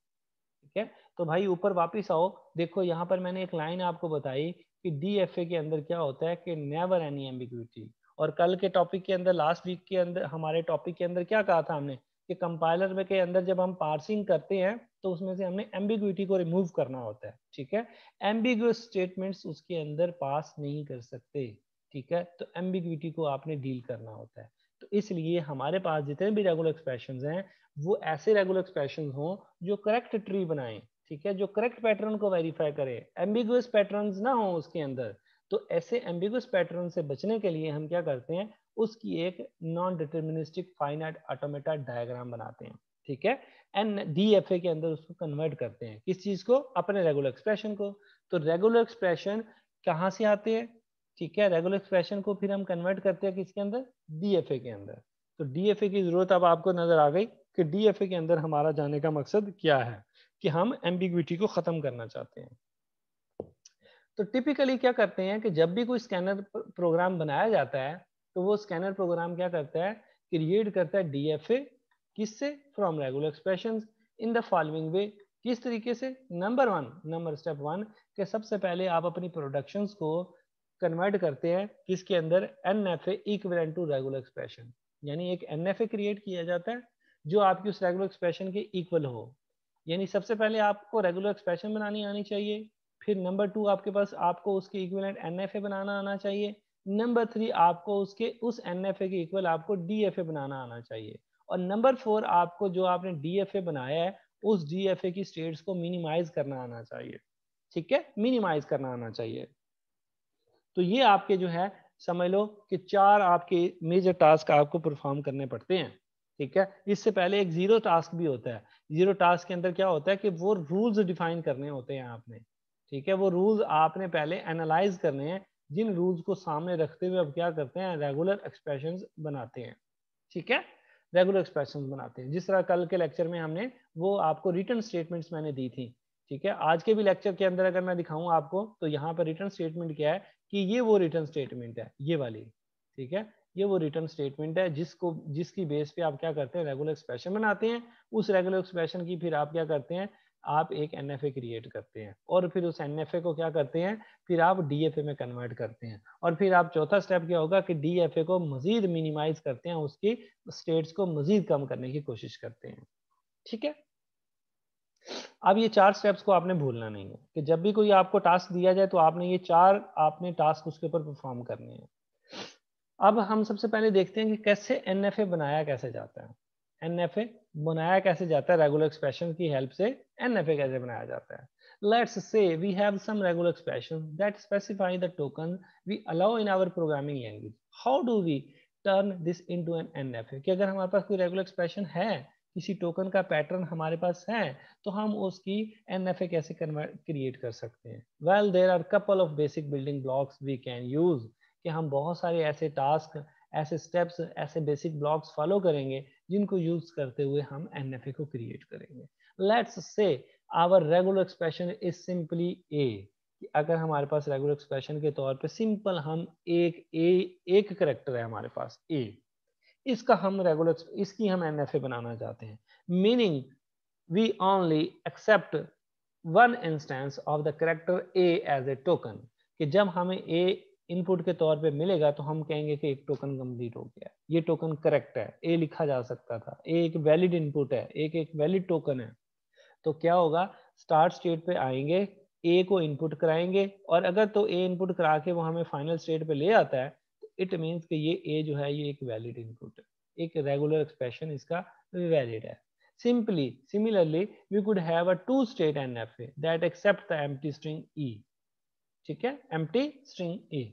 ठीक है तो भाई ऊपर वापस आओ देखो यहाँ पर मैंने एक लाइन आपको बताई कि डीएफए के अंदर क्या होता है कि नेवर एनी एम्बिक्यूटी और कल के टॉपिक के अंदर लास्ट वीक के अंदर हमारे टॉपिक के अंदर क्या कहा था हमने कि कंपाइलर में के अंदर जब हम पार्सिंग करते हैं तो उसमें से हमने एम्बिग्यूटी को रिमूव करना होता है ठीक है एम्बिगुअस स्टेटमेंट्स उसके अंदर पास नहीं कर सकते ठीक है तो एम्बिग्यूटी को आपने डील करना होता है तो इसलिए हमारे पास जितने भी रेगुलर एक्सप्रेशन हैं वो ऐसे रेगुलर एक्सप्रेशन हों जो करेक्ट ट्री बनाएं ठीक है जो करेक्ट पैटर्न को वेरीफाई करें एम्बिगुअस पैटर्न ना हो उसके अंदर तो ऐसे एम्बिगस पैटर्न से बचने के लिए हम क्या करते हैं उसकी एक non deterministic finite automata diagram बनाते हैं ठीक है एंड डी एफ ए के अंदर उसको कन्वर्ट करते हैं किस चीज को अपने रेगुलर एक्सप्रेशन को तो रेगुलर एक्सप्रेशन कहाँ से आते हैं ठीक है रेगुलर एक्सप्रेशन को फिर हम कन्वर्ट करते हैं किसके अंदर डी एफ ए के अंदर तो डी एफ ए की जरूरत अब आपको नजर आ गई कि डी एफ ए के अंदर हमारा जाने का मकसद क्या है कि हम एम्बिग्विटी को खत्म करना चाहते हैं तो टिपिकली क्या करते हैं कि जब भी कोई स्कैनर प्रोग्राम बनाया जाता है तो वो स्कैनर प्रोग्राम क्या करता है क्रिएट करता है डी एफ ए किससे from regular expression in the following way किस तरीके से number one number step one के सबसे पहले आप अपनी प्रोडक्शंस को कन्वर्ट करते हैं किसके अंदर N F equivalent to regular expression यानी एक एन एफ ए क्रिएट किया जाता है जो आपकी उस रेगुलर एक्सप्रेशन के इक्वल हो यानी सबसे पहले आपको रेगुलर एक्सप्रेशन बनानी आनी चाहिए फिर नंबर टू आपके पास आपको उसके इक्वल एफ ए बनाना आना चाहिए नंबर थ्री आपको उसके उस एनएफए के इक्वल आपको डीएफए बनाना आना चाहिए और नंबर फोर आपको जो आपने ए बनाया है उस ए की स्टेट्स को मिनिमाइज करना आना चाहिए ठीक है मिनिमाइज करना आना चाहिए तो ये आपके जो है समझ लो कि चार आपके मेजर टास्क आपको परफॉर्म करने पड़ते हैं ठीक है इससे पहले एक जीरो टास्क भी होता है जीरो टास्क के अंदर क्या होता है कि वो रूल्स डिफाइन करने होते हैं आपने ठीक है वो रूल्स आपने पहले एनालाइज करने हैं जिन रूल्स को सामने रखते हुए अब क्या करते हैं रेगुलर एक्सप्रेशन बनाते हैं ठीक है रेगुलर एक्सप्रेशन बनाते हैं जिस तरह कल के लेक्चर में हमने वो आपको रिटर्न स्टेटमेंट्स मैंने दी थी ठीक है आज के भी लेक्चर के अंदर अगर मैं दिखाऊं आपको तो यहाँ पर रिटर्न स्टेटमेंट क्या है कि ये वो रिटर्न स्टेटमेंट है ये वाली ठीक है ये वो रिटर्न स्टेटमेंट है जिसको जिसकी बेस पे आप क्या करते हैं रेगुलर एक्सप्रेशन बनाते हैं उस रेगुलर एक्सप्रेशन की फिर आप क्या करते हैं आप एक एन क्रिएट करते हैं और फिर उस एन को क्या करते हैं फिर आप डी में कन्वर्ट करते हैं और फिर आप चौथा स्टेप क्या होगा कि डी को मजीद मिनिमाइज करते हैं उसकी स्टेट्स को मजीद कम करने की कोशिश करते हैं ठीक है अब ये चार स्टेप्स को आपने भूलना नहीं है कि जब भी कोई आपको टास्क दिया जाए तो आपने ये चार आपने टास्क उसके ऊपर परफॉर्म करने हैं अब हम सबसे पहले देखते हैं कि कैसे एन बनाया कैसे जाता है एन एफ ए बनाया कैसे जाता है रेगुलर एक्सप्रेशन की हेल्प से एन एफ ए कैसे बनाया जाता है have some regular expression that specify the token we allow in our programming language how do we turn this into an N F A कि अगर हमारे पास कोई रेगुलर एक्सप्रेशन है किसी टोकन का पैटर्न हमारे पास है तो हम उसकी एन एफ ए कैसे कन्वर्ट क्रिएट कर सकते हैं well there are couple of basic building blocks we can use कि हम बहुत सारे ऐसे टास्क ऐसे स्टेप्स ऐसे बेसिक ब्लॉक्स फॉलो करेंगे जिनको यूज करते हुए हम एन एफ ए को क्रिएट करेंगे let's say our regular expression is simply A अगर हमारे पास रेगुलर एक्सप्रेशन के तौर पे सिंपल हम एक ए एक करेक्टर है हमारे पास ए इसका हम रेगुलर इसकी हम एन बनाना चाहते हैं meaning we only accept one instance of the character A as a token कि जब हमें ए इनपुट के तौर पे मिलेगा तो हम कहेंगे कि एक टोकन कंप्लीट हो गया ये टोकन करेक्ट है ए लिखा जा सकता था ए एक वैलिड इनपुट है एक एक वैलिड टोकन है तो क्या होगा स्टार्ट स्टेट पे आएंगे ए को इनपुट कराएंगे और अगर तो ए इनपुट करा के वो हमें फाइनल स्टेट पे ले आता है तो इट मीन्स कि ये ए जो है ये एक वैलिड इनपुट है एक रेगुलर एक्सप्रेशन इसका वैलिड है simply similarly we could have a two state N F A accept the empty string E ठीक है एम स्ट्रिंग ए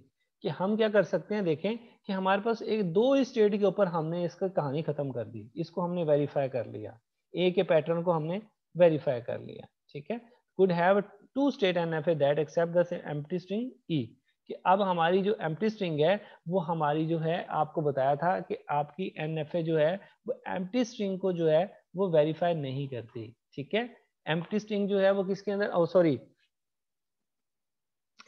कि हम क्या कर सकते हैं देखें कि हमारे पास एक दो स्टेट के ऊपर हमने इसका कहानी खत्म कर दी इसको हमने वेरीफाई कर लिया ए के पैटर्न को हमने वेरीफाई कर लिया ठीक है good have two state N F A accept empty string E कि अब हमारी जो टी स्ट्रिंग है वो हमारी जो है आपको बताया था कि आपकी एन एफ ए जो है वो टी स्ट्रिंग को जो है वो वेरीफाई नहीं करती ठीक है एम्प्टी स्ट्रिंग जो है वो किसके अंदर सॉरी oh,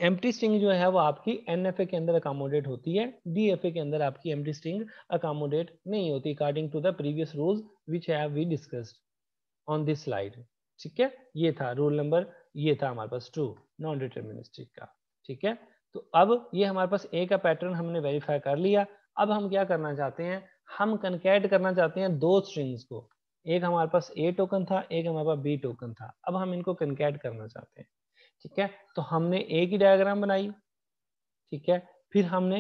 एम स्ट्रिंग जो है वो आपकी एन के अंदर अकामोडेट होती है डी के अंदर आपकी एम स्ट्रिंग अकामोडेट नहीं होती according to the previous rules which have we discussed on this slide ठीक है ये था रूल नंबर ये था हमारे पास टू नॉन डिटर्मिनिस्टिक का ठीक है तो अब ये हमारे पास ए का पैटर्न हमने वेरीफाई कर लिया अब हम क्या करना चाहते हैं हम कनकेट करना चाहते हैं दो स्ट्रिंग्स को एक हमारे पास ए टोकन था एक हमारे पास बी टोकन था अब हम इनको कनकेट करना चाहते हैं ठीक है तो हमने ए की डायग्राम बनाई ठीक है फिर हमने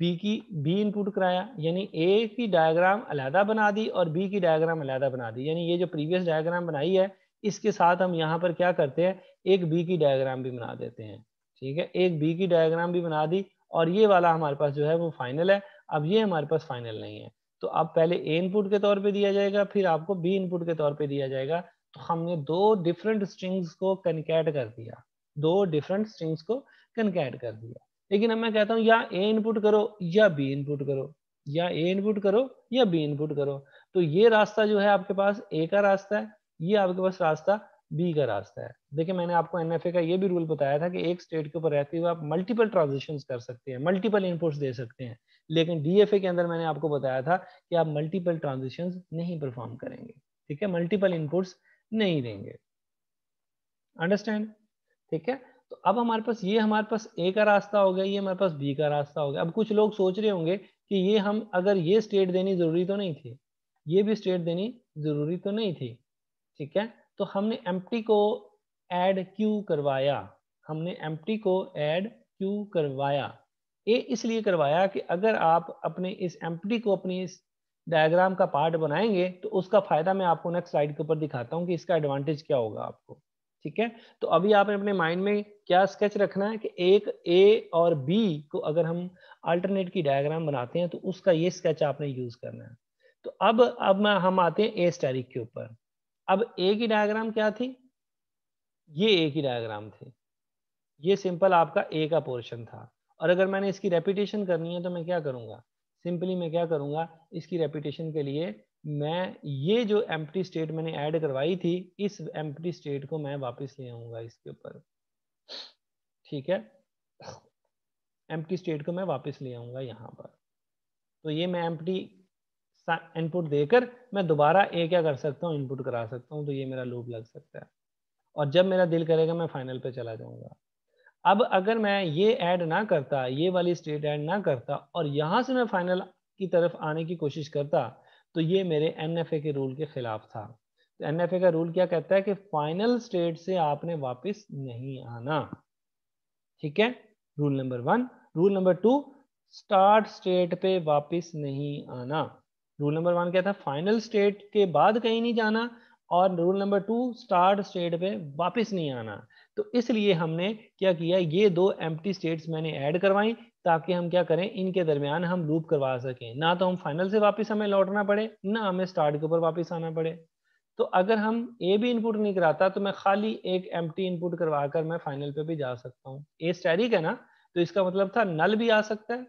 बी की बी इनपुट कराया यानी ए की डायग्राम अलहदा बना दी और बी की डायग्राम अलहदा बना दी यानी ये जो प्रीवियस डायग्राम बनाई है इसके साथ हम यहाँ पर क्या करते हैं एक बी की डायग्राम भी बना देते हैं ठीक है एक बी की डायग्राम भी बना दी और ये वाला हमारे पास जो है वो फाइनल है अब ये हमारे पास फाइनल नहीं है तो अब पहले ए इनपुट के तौर पे दिया जाएगा फिर आपको बी इनपुट के तौर पे दिया जाएगा तो हमने दो डिफरेंट स्ट्रिंग्स को कनकेट कर दिया दो डिफरेंट स्ट्रिंग्स को कनकैट कर दिया लेकिन अब मैं कहता हूँ या ए इनपुट करो या बी इनपुट करो या ए इनपुट करो या बी इनपुट करो तो ये रास्ता जो है आपके पास ए का रास्ता है ये आपके पास रास्ता बी का रास्ता है देखिए मैंने आपको एनएफए का ये भी रूल बताया था कि एक स्टेट के ऊपर रहते हुए आप मल्टीपल ट्रांजेक्शन कर सकते हैं मल्टीपल इनपुट्स दे सकते हैं लेकिन डीएफए के अंदर मैंने आपको बताया था कि आप मल्टीपल ट्रांजेक्शन नहीं परफॉर्म करेंगे ठीक है मल्टीपल इनपुट्स नहीं देंगे अंडरस्टैंड ठीक है तो अब हमारे पास ये हमारे पास ए का रास्ता हो गया ये हमारे पास बी का रास्ता हो गया अब कुछ लोग सोच रहे होंगे कि ये हम अगर ये स्टेट देनी जरूरी तो नहीं थी ये भी स्टेट देनी जरूरी तो नहीं थी ठीक है तो हमने एम को एड क्यू करवाया हमने एम को एड क्यू करवाया ये इसलिए करवाया कि अगर आप अपने इस एम को अपनी इस डायग्राम का पार्ट बनाएंगे तो उसका फायदा मैं आपको नेक्स्ट स्लाइड के ऊपर दिखाता हूँ कि इसका एडवांटेज क्या होगा आपको ठीक है तो अभी आपने अपने माइंड में क्या स्केच रखना है कि एक ए और बी को अगर हम अल्टरनेट की डायग्राम बनाते हैं तो उसका ये स्केच आपने यूज करना है तो अब अब हम आते हैं ए स्टेरिक के ऊपर अब ए की डायग्राम क्या थी ये ए की डायग्राम थी ये सिंपल आपका ए का पोर्शन था और अगर मैंने इसकी रेपिटेशन करनी है तो मैं क्या करूंगा सिंपली मैं क्या करूंगा इसकी रेपिटेशन के लिए मैं ये जो एम्प्टी स्टेट मैंने ऐड करवाई थी इस एम्प्टी स्टेट को मैं वापस ले आऊंगा इसके ऊपर ठीक है एम्प्टी स्टेट को मैं वापस ले आऊंगा यहाँ पर तो ये मैं एम्प्टी इनपुट देकर मैं दोबारा ए क्या कर सकता हूँ इनपुट करा सकता हूँ तो ये मेरा लूप लग सकता है और जब मेरा दिल करेगा मैं फाइनल पे चला जाऊंगा अब अगर मैं ये ऐड ना करता ये वाली स्टेट ऐड ना करता और यहाँ से मैं फाइनल की तरफ आने की कोशिश करता तो ये मेरे एन के रूल के खिलाफ था तो एन का रूल क्या कहता है कि फाइनल स्टेट से आपने वापस नहीं आना ठीक है rule number one rule number two start state पे वापस नहीं आना रूल नंबर वन क्या था फाइनल स्टेट के बाद कहीं नहीं जाना और rule number two start state पे वापस नहीं आना तो इसलिए हमने क्या किया ये दो एम्प्टी स्टेट्स मैंने ऐड करवाई ताकि हम क्या करें इनके दरमियान हम लूप करवा सकें ना तो हम फाइनल से वापस हमें लौटना पड़े ना हमें स्टार्ट के ऊपर वापस आना पड़े तो अगर हम ए भी इनपुट नहीं कराता तो मैं खाली एक एम इनपुट करवा कर मैं फाइनल पे भी जा सकता हूँ ए स्टैरिक है ना तो इसका मतलब था नल भी आ सकता है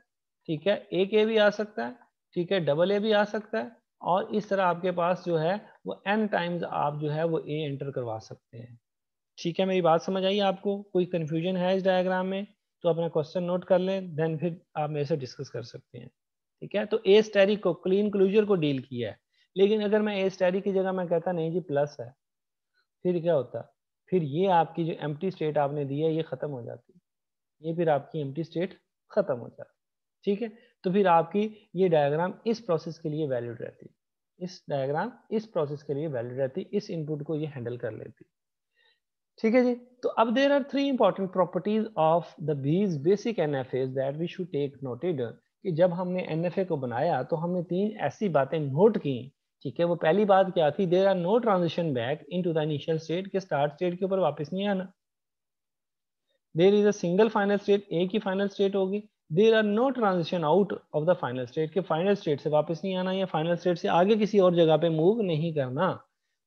ठीक है एक ए भी आ सकता है ठीक है डबल ए भी आ सकता है और इस तरह आपके पास जो है वो एन टाइम्स आप जो है वो ए एंटर करवा सकते हैं ठीक है मेरी बात समझ आई आपको कोई कन्फ्यूजन है इस डायग्राम में तो अपना क्वेश्चन नोट कर लें देन फिर आप मेरे से डिस्कस कर सकते हैं ठीक है तो ए स्टेरी को क्लीन क्लूजर को डील किया है लेकिन अगर मैं ए स्टेरी की जगह मैं कहता नहीं जी प्लस है फिर क्या होता फिर ये आपकी जो एम स्टेट आपने दी है ये ख़त्म हो जाती ये फिर आपकी एम स्टेट ख़त्म हो जाती ठीक है तो फिर आपकी ये डायग्राम इस प्रोसेस के लिए वैलिड रहती इस डायग्राम इस प्रोसेस के लिए वैलिड रहती इस इनपुट को ये हैंडल कर लेती ठीक है जी तो अब there are three important properties of the these basic N F As that we should take noted कि जब हमने एन एफ ए को बनाया तो हमने तीन ऐसी बातें नोट की ठीक है वो पहली बात क्या थी there are no transition back into the initial state के स्टार्ट स्टेट के ऊपर वापस नहीं आना there is a single final state ए की फाइनल स्टेट होगी there are no transition out of the final state के फाइनल स्टेट से वापस नहीं आना या फाइनल स्टेट से आगे किसी और जगह पे मूव नहीं करना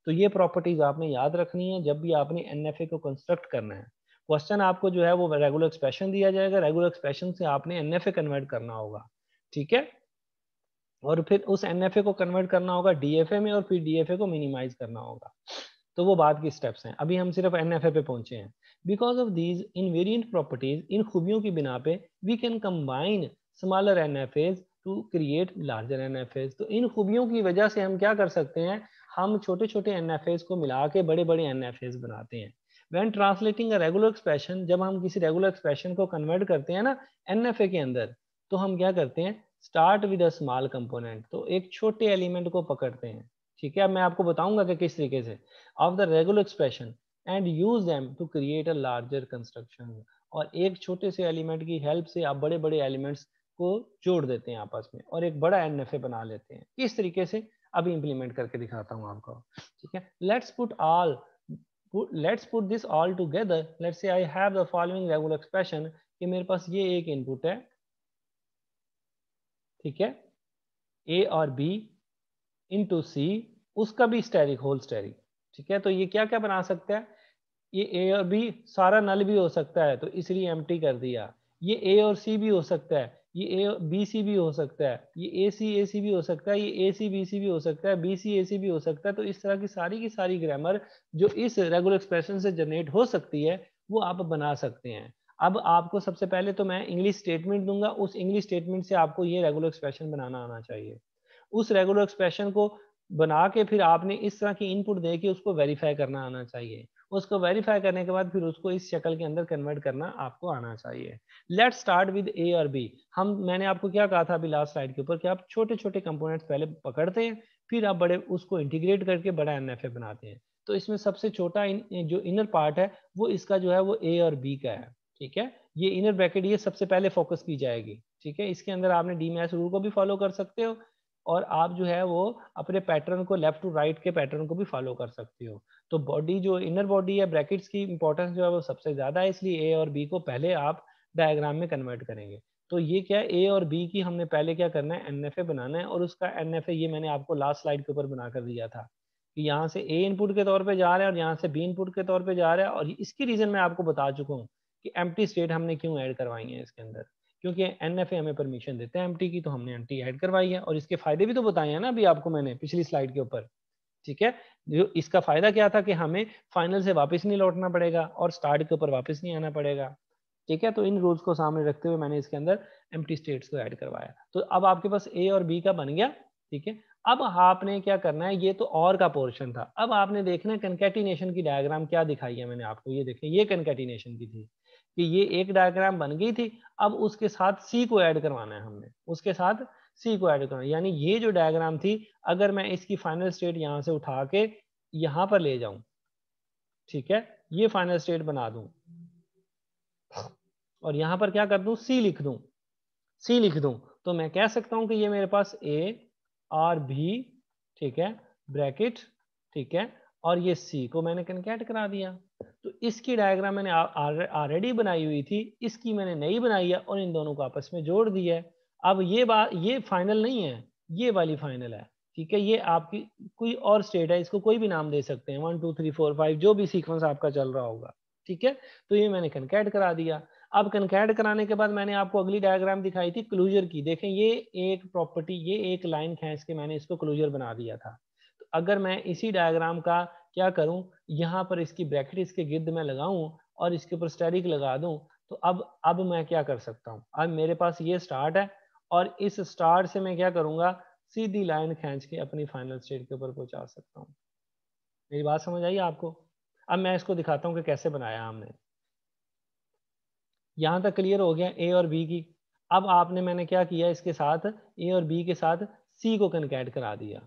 तो ये प्रॉपर्टीज आपने याद रखनी है जब भी आपने एन को कंस्ट्रक्ट करना है क्वेश्चन आपको जो है वो रेगुलर एक्सप्रेशन दिया जाएगा रेगुलर एक्सप्रेशन से आपने एन कन्वर्ट करना होगा ठीक है और फिर उस एन को कन्वर्ट करना होगा डी में और फिर डी को मिनिमाइज करना होगा तो वो बाद की स्टेप्स हैं अभी हम सिर्फ एन पे पहुंचे हैं because of these invariant properties इन खूबियों की बिना पे we can combine smaller N to create larger N तो इन खूबियों की वजह से हम क्या कर सकते हैं हम छोटे छोटे एन को मिला के बड़े बड़े एन बनाते हैं वैन ट्रांसलेटिंग रेगुलर एक्सप्रेशन जब हम किसी रेगुलर एक्सप्रेशन को कन्वर्ट करते हैं ना एन के अंदर तो हम क्या करते हैं start with a small component तो एक छोटे एलिमेंट को पकड़ते हैं ठीक है अब मैं आपको बताऊंगा कि किस तरीके से of the regular expression and use them to create a larger construction और एक छोटे से एलिमेंट की हेल्प से आप बड़े बड़े एलिमेंट्स को जोड़ देते हैं आपस में और एक बड़ा एन बना लेते हैं किस तरीके से अभी इंप्लीमेंट करके दिखाता हूँ आपको ठीक है let's put all let's put this all together let's say I have the following regular expression कि मेरे पास ये एक इनपुट है ठीक है ए और बी इंटू सी उसका भी स्टेरिक होल स्टेरिक ठीक है तो ये क्या क्या बना सकता है ये ए और बी सारा नल भी हो सकता है तो इसलिए एम कर दिया ये ए और सी भी हो सकता है ये ए बी सी भी हो सकता है ये ए सी ए सी भी हो सकता है ये ए सी बी सी भी हो सकता है बी सी ए सी भी हो सकता है तो इस तरह की सारी की सारी ग्रामर जो इस रेगुलर एक्सप्रेशन से जनरेट हो सकती है वो आप बना सकते हैं अब आपको सबसे पहले तो मैं इंग्लिश स्टेटमेंट दूंगा उस इंग्लिश स्टेटमेंट से आपको ये रेगुलर एक्सप्रेशन बनाना आना चाहिए उस रेगुलर एक्सप्रेशन को बना के फिर आपने इस तरह की इनपुट दे के उसको वेरीफाई करना आना चाहिए उसको वेरीफाई करने के बाद फिर उसको इस शक्ल के अंदर कन्वर्ट करना आपको आना चाहिए लेट स्टार्ट विद ए और बी हम मैंने आपको क्या कहा था अभी लास्ट स्लाइड के ऊपर कि आप छोटे छोटे कंपोनेंट्स पहले पकड़ते हैं फिर आप बड़े उसको इंटीग्रेट करके बड़ा एन बनाते हैं तो इसमें सबसे छोटा इन, जो इनर पार्ट है वो इसका जो है वो ए और बी का है ठीक है ये इनर ब्रैकेट ये सबसे पहले फोकस की जाएगी ठीक है इसके अंदर आपने डी मैस रूल को भी फॉलो कर सकते हो और आप जो है वो अपने पैटर्न को लेफ्ट टू राइट के पैटर्न को भी फॉलो कर सकते हो तो बॉडी जो इनर बॉडी है ब्रैकेट्स की इंपॉर्टेंस जो है वो सबसे ज़्यादा है इसलिए ए और बी को पहले आप डायग्राम में कन्वर्ट करेंगे तो ये क्या ए और बी की हमने पहले क्या करना है एन बनाना है और उसका एन ये मैंने आपको लास्ट स्लाइड के ऊपर बना कर दिया था कि यहाँ से ए इनपुट के तौर पर जा रहा है और यहाँ से बी इनपुट के तौर पर जा रहा है और इसकी रीज़न मैं आपको बता चुका हूँ कि एम्प्टी स्टेट हमने क्यों ऐड करवाई है इसके अंदर क्योंकि एन हमें परमिशन देते हैं एम की तो हमने एम ऐड करवाई है और इसके फायदे भी तो बताए हैं ना अभी आपको मैंने पिछली स्लाइड के ऊपर ठीक है जो इसका फायदा क्या था कि हमें फाइनल से वापस नहीं लौटना पड़ेगा और स्टार्ट के ऊपर वापस नहीं आना पड़ेगा ठीक है तो इन रूल्स को सामने रखते हुए मैंने इसके अंदर एम स्टेट्स को ऐड करवाया तो अब आपके पास ए और बी का बन गया ठीक है अब आपने क्या करना है ये तो और का पोर्शन था अब आपने देखना कनकेटिनेशन की डायग्राम क्या दिखाई है मैंने आपको ये देखें ये कनकेटिनेशन की थी कि ये एक डायग्राम बन गई थी अब उसके साथ सी को ऐड करवाना है हमने उसके साथ सी को ऐड करवाना यानी ये जो डायग्राम थी अगर मैं इसकी फाइनल स्टेट यहाँ से उठा के यहाँ पर ले जाऊं ठीक है ये फाइनल स्टेट बना दू और यहां पर क्या कर दू सी लिख दू सी लिख दू तो मैं कह सकता हूं कि ये मेरे पास ए आर भी ठीक है ब्रैकेट ठीक है और ये सी को मैंने कनकेट करा दिया तो इसकी डायग्राम मैंने ऑलरेडी बनाई हुई थी इसकी मैंने नई बनाई है और इन दोनों को आपस में जोड़ दिया है अब ये बात ये फाइनल नहीं है ये वाली फाइनल है ठीक है ये आपकी कोई और स्टेट है इसको कोई भी नाम दे सकते हैं one two three four five जो भी सीक्वेंस आपका चल रहा होगा ठीक है तो ये मैंने कनकैट करा दिया अब कनकैट कराने के बाद मैंने आपको अगली डायग्राम दिखाई थी क्लूजर की देखें ये एक प्रॉपर्टी ये एक लाइन खेच के मैंने इसको क्लूजर बना दिया था तो अगर मैं इसी डायग्राम का क्या करूं यहाँ पर इसकी ब्रैकेट इसके गिर्द में लगाऊं और इसके ऊपर स्टेरिक लगा दूं तो अब अब मैं क्या कर सकता हूं अब मेरे पास ये स्टार्ट है और इस स्टार्ट से मैं क्या करूंगा सीधी लाइन खींच के अपनी फाइनल स्टेट के ऊपर पहुंचा सकता हूँ मेरी बात समझ आई आपको अब मैं इसको दिखाता हूँ कि कैसे बनाया हमने यहाँ तक क्लियर हो गया ए और बी की अब आपने मैंने क्या किया इसके साथ ए और बी के साथ सी को कनकैट करा दिया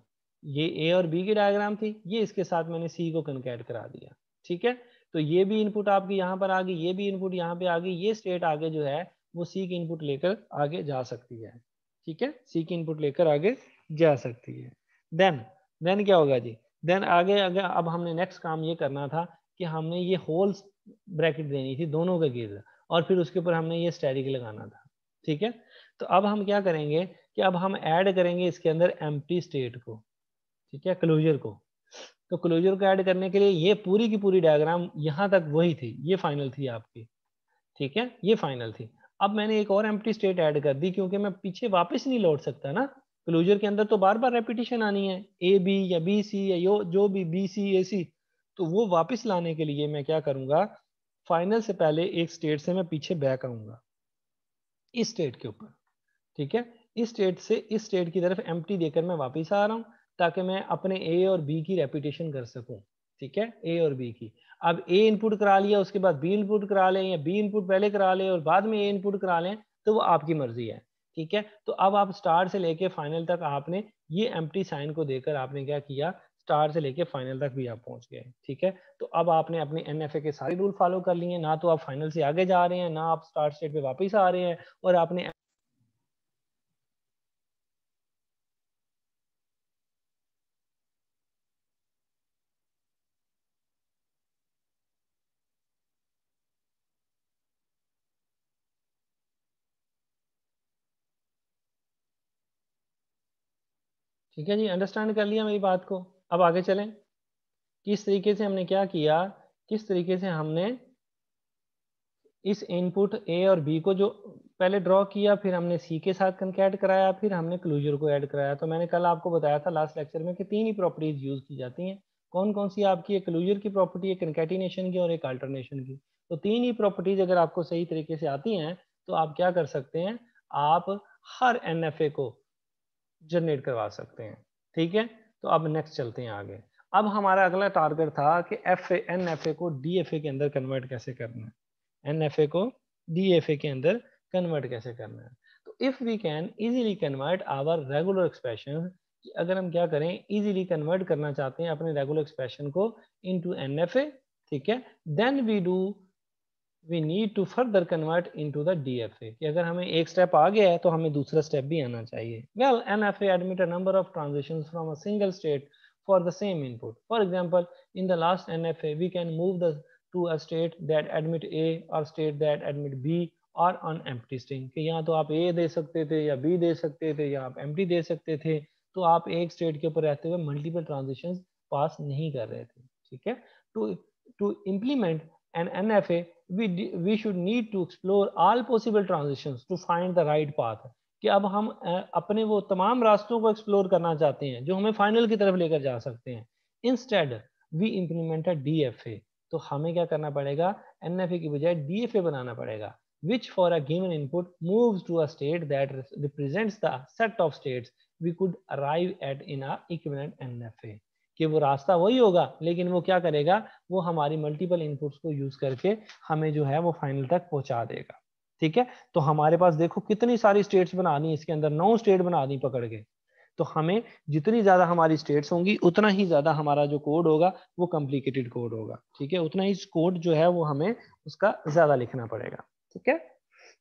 ये ए और बी की डायग्राम थी ये इसके साथ मैंने सी को कनकेट करा दिया ठीक है तो ये भी इनपुट आपकी यहाँ पर आ गई ये भी इनपुट यहाँ पे आ गई ये स्टेट आगे जो है वो सी की इनपुट लेकर आगे जा सकती है ठीक है सी की इनपुट लेकर आगे जा सकती है देन देन क्या होगा जी देन आगे अगर अब हमने नेक्स्ट काम ये करना था कि हमने ये होल्स ब्रैकेट देनी थी दोनों के गिर और फिर उसके ऊपर हमने ये स्टेरिक लगाना था ठीक है तो अब हम क्या करेंगे कि अब हम ऐड करेंगे इसके अंदर एम्प्टी स्टेट को ठीक है क्लोजर को तो क्लोजर को ऐड करने के लिए ये पूरी की पूरी डायग्राम यहाँ तक वही थी ये फाइनल थी आपकी ठीक है ये फाइनल थी अब मैंने एक और एम्प्टी स्टेट ऐड कर दी क्योंकि मैं पीछे वापस नहीं लौट सकता ना क्लोजर के अंदर तो बार बार रेपिटेशन आनी है ए बी या बी सी या यो जो भी बी सी ए सी तो वो वापस लाने के लिए मैं क्या करूँगा फाइनल से पहले एक स्टेट से मैं पीछे बैक आऊंगा इस स्टेट के ऊपर ठीक है इस स्टेट से इस स्टेट की तरफ एम्प्टी देकर मैं वापस आ रहा हूँ ताकि मैं अपने ए और बी की रेपिटेशन कर सकूं ठीक है ए और बी की अब ए इनपुट करा लिया उसके बाद बी इनपुट करा लें या बी इनपुट पहले करा लें और बाद में ए इनपुट करा लें तो वो आपकी मर्जी है ठीक है तो अब आप स्टार से लेके फाइनल तक आपने ये एम साइन को देकर आपने क्या किया स्टार से लेके फाइनल तक भी आप पहुंच गए ठीक है तो अब आपने अपने एन के सारे रूल फॉलो कर लिए ना तो आप फाइनल से आगे जा रहे हैं ना आप स्टार्ट स्टेट पे वापस आ रहे हैं और आपने ठीक है जी अंडरस्टैंड कर लिया मेरी बात को अब आगे चलें किस तरीके से हमने क्या किया किस तरीके से हमने इस इनपुट ए और बी को जो पहले ड्रॉ किया फिर हमने सी के साथ कनकेट कराया फिर हमने क्लूजर को ऐड कराया तो मैंने कल आपको बताया था लास्ट लेक्चर में कि तीन ही प्रॉपर्टीज यूज की जाती हैं कौन कौन सी आपकी एक क्लूजर की प्रॉपर्टी है कनकेटिनेशन की और एक अल्टरनेशन की तो तीन ही प्रॉपर्टीज अगर आपको सही तरीके से आती हैं तो आप क्या कर सकते हैं आप हर एन को जनरेट करवा सकते हैं ठीक है तो अब नेक्स्ट चलते हैं आगे अब हमारा अगला टारगेट था कि एफ एन एफ ए को डी एफ ए के अंदर कन्वर्ट कैसे करना है एन एफ ए को डी एफ ए के अंदर कन्वर्ट कैसे करना है तो if we can easily convert our regular expression कि अगर हम क्या करें इजीली कन्वर्ट करना चाहते हैं अपने रेगुलर एक्सप्रेशन को इनटू ए ठीक है then we do we need to further convert into the D F A कि अगर हमें एक स्टेप आ गया है तो हमें दूसरा स्टेप भी आना चाहिए well N F admit a number of transaction from a single state for the same input for example in the last N F A we can move the to a state that admit A और state that admit B और on string कि यहाँ तो आप ए दे सकते थे या B दे सकते थे या आप एम दे सकते थे तो आप एक स्टेट के ऊपर रहते हुए मल्टीपल ट्रांजेक्शन पास नहीं कर रहे थे ठीक है to to implement and NFA, we, we should need to explore all possible transitions to find the right path. कि अब हम अपने वो तमाम रास्तों को एक्सप्लोर करना चाहते हैं जो हमें फाइनल की तरफ लेकर जा सकते हैं instead we implemented D F A तो हमें क्या करना पड़ेगा एन एफ ए की बजाय डी एफ ए बनाना पड़ेगा which for a given input moves to a state that represents the set of states we could arrive at in a equivalent NFA. कि वो रास्ता वही होगा लेकिन वो क्या करेगा वो हमारी मल्टीपल इनपुट्स को यूज करके हमें जो है वो फाइनल तक पहुंचा देगा ठीक है तो हमारे पास देखो कितनी सारी स्टेट्स दी इसके अंदर नौ स्टेट बना दी पकड़ के तो हमें जितनी ज्यादा हमारी स्टेट्स होंगी उतना ही ज्यादा हमारा जो कोड होगा वो कॉम्प्लिकेटेड कोड होगा ठीक है उतना ही कोड जो है वो हमें उसका ज्यादा लिखना पड़ेगा ठीक है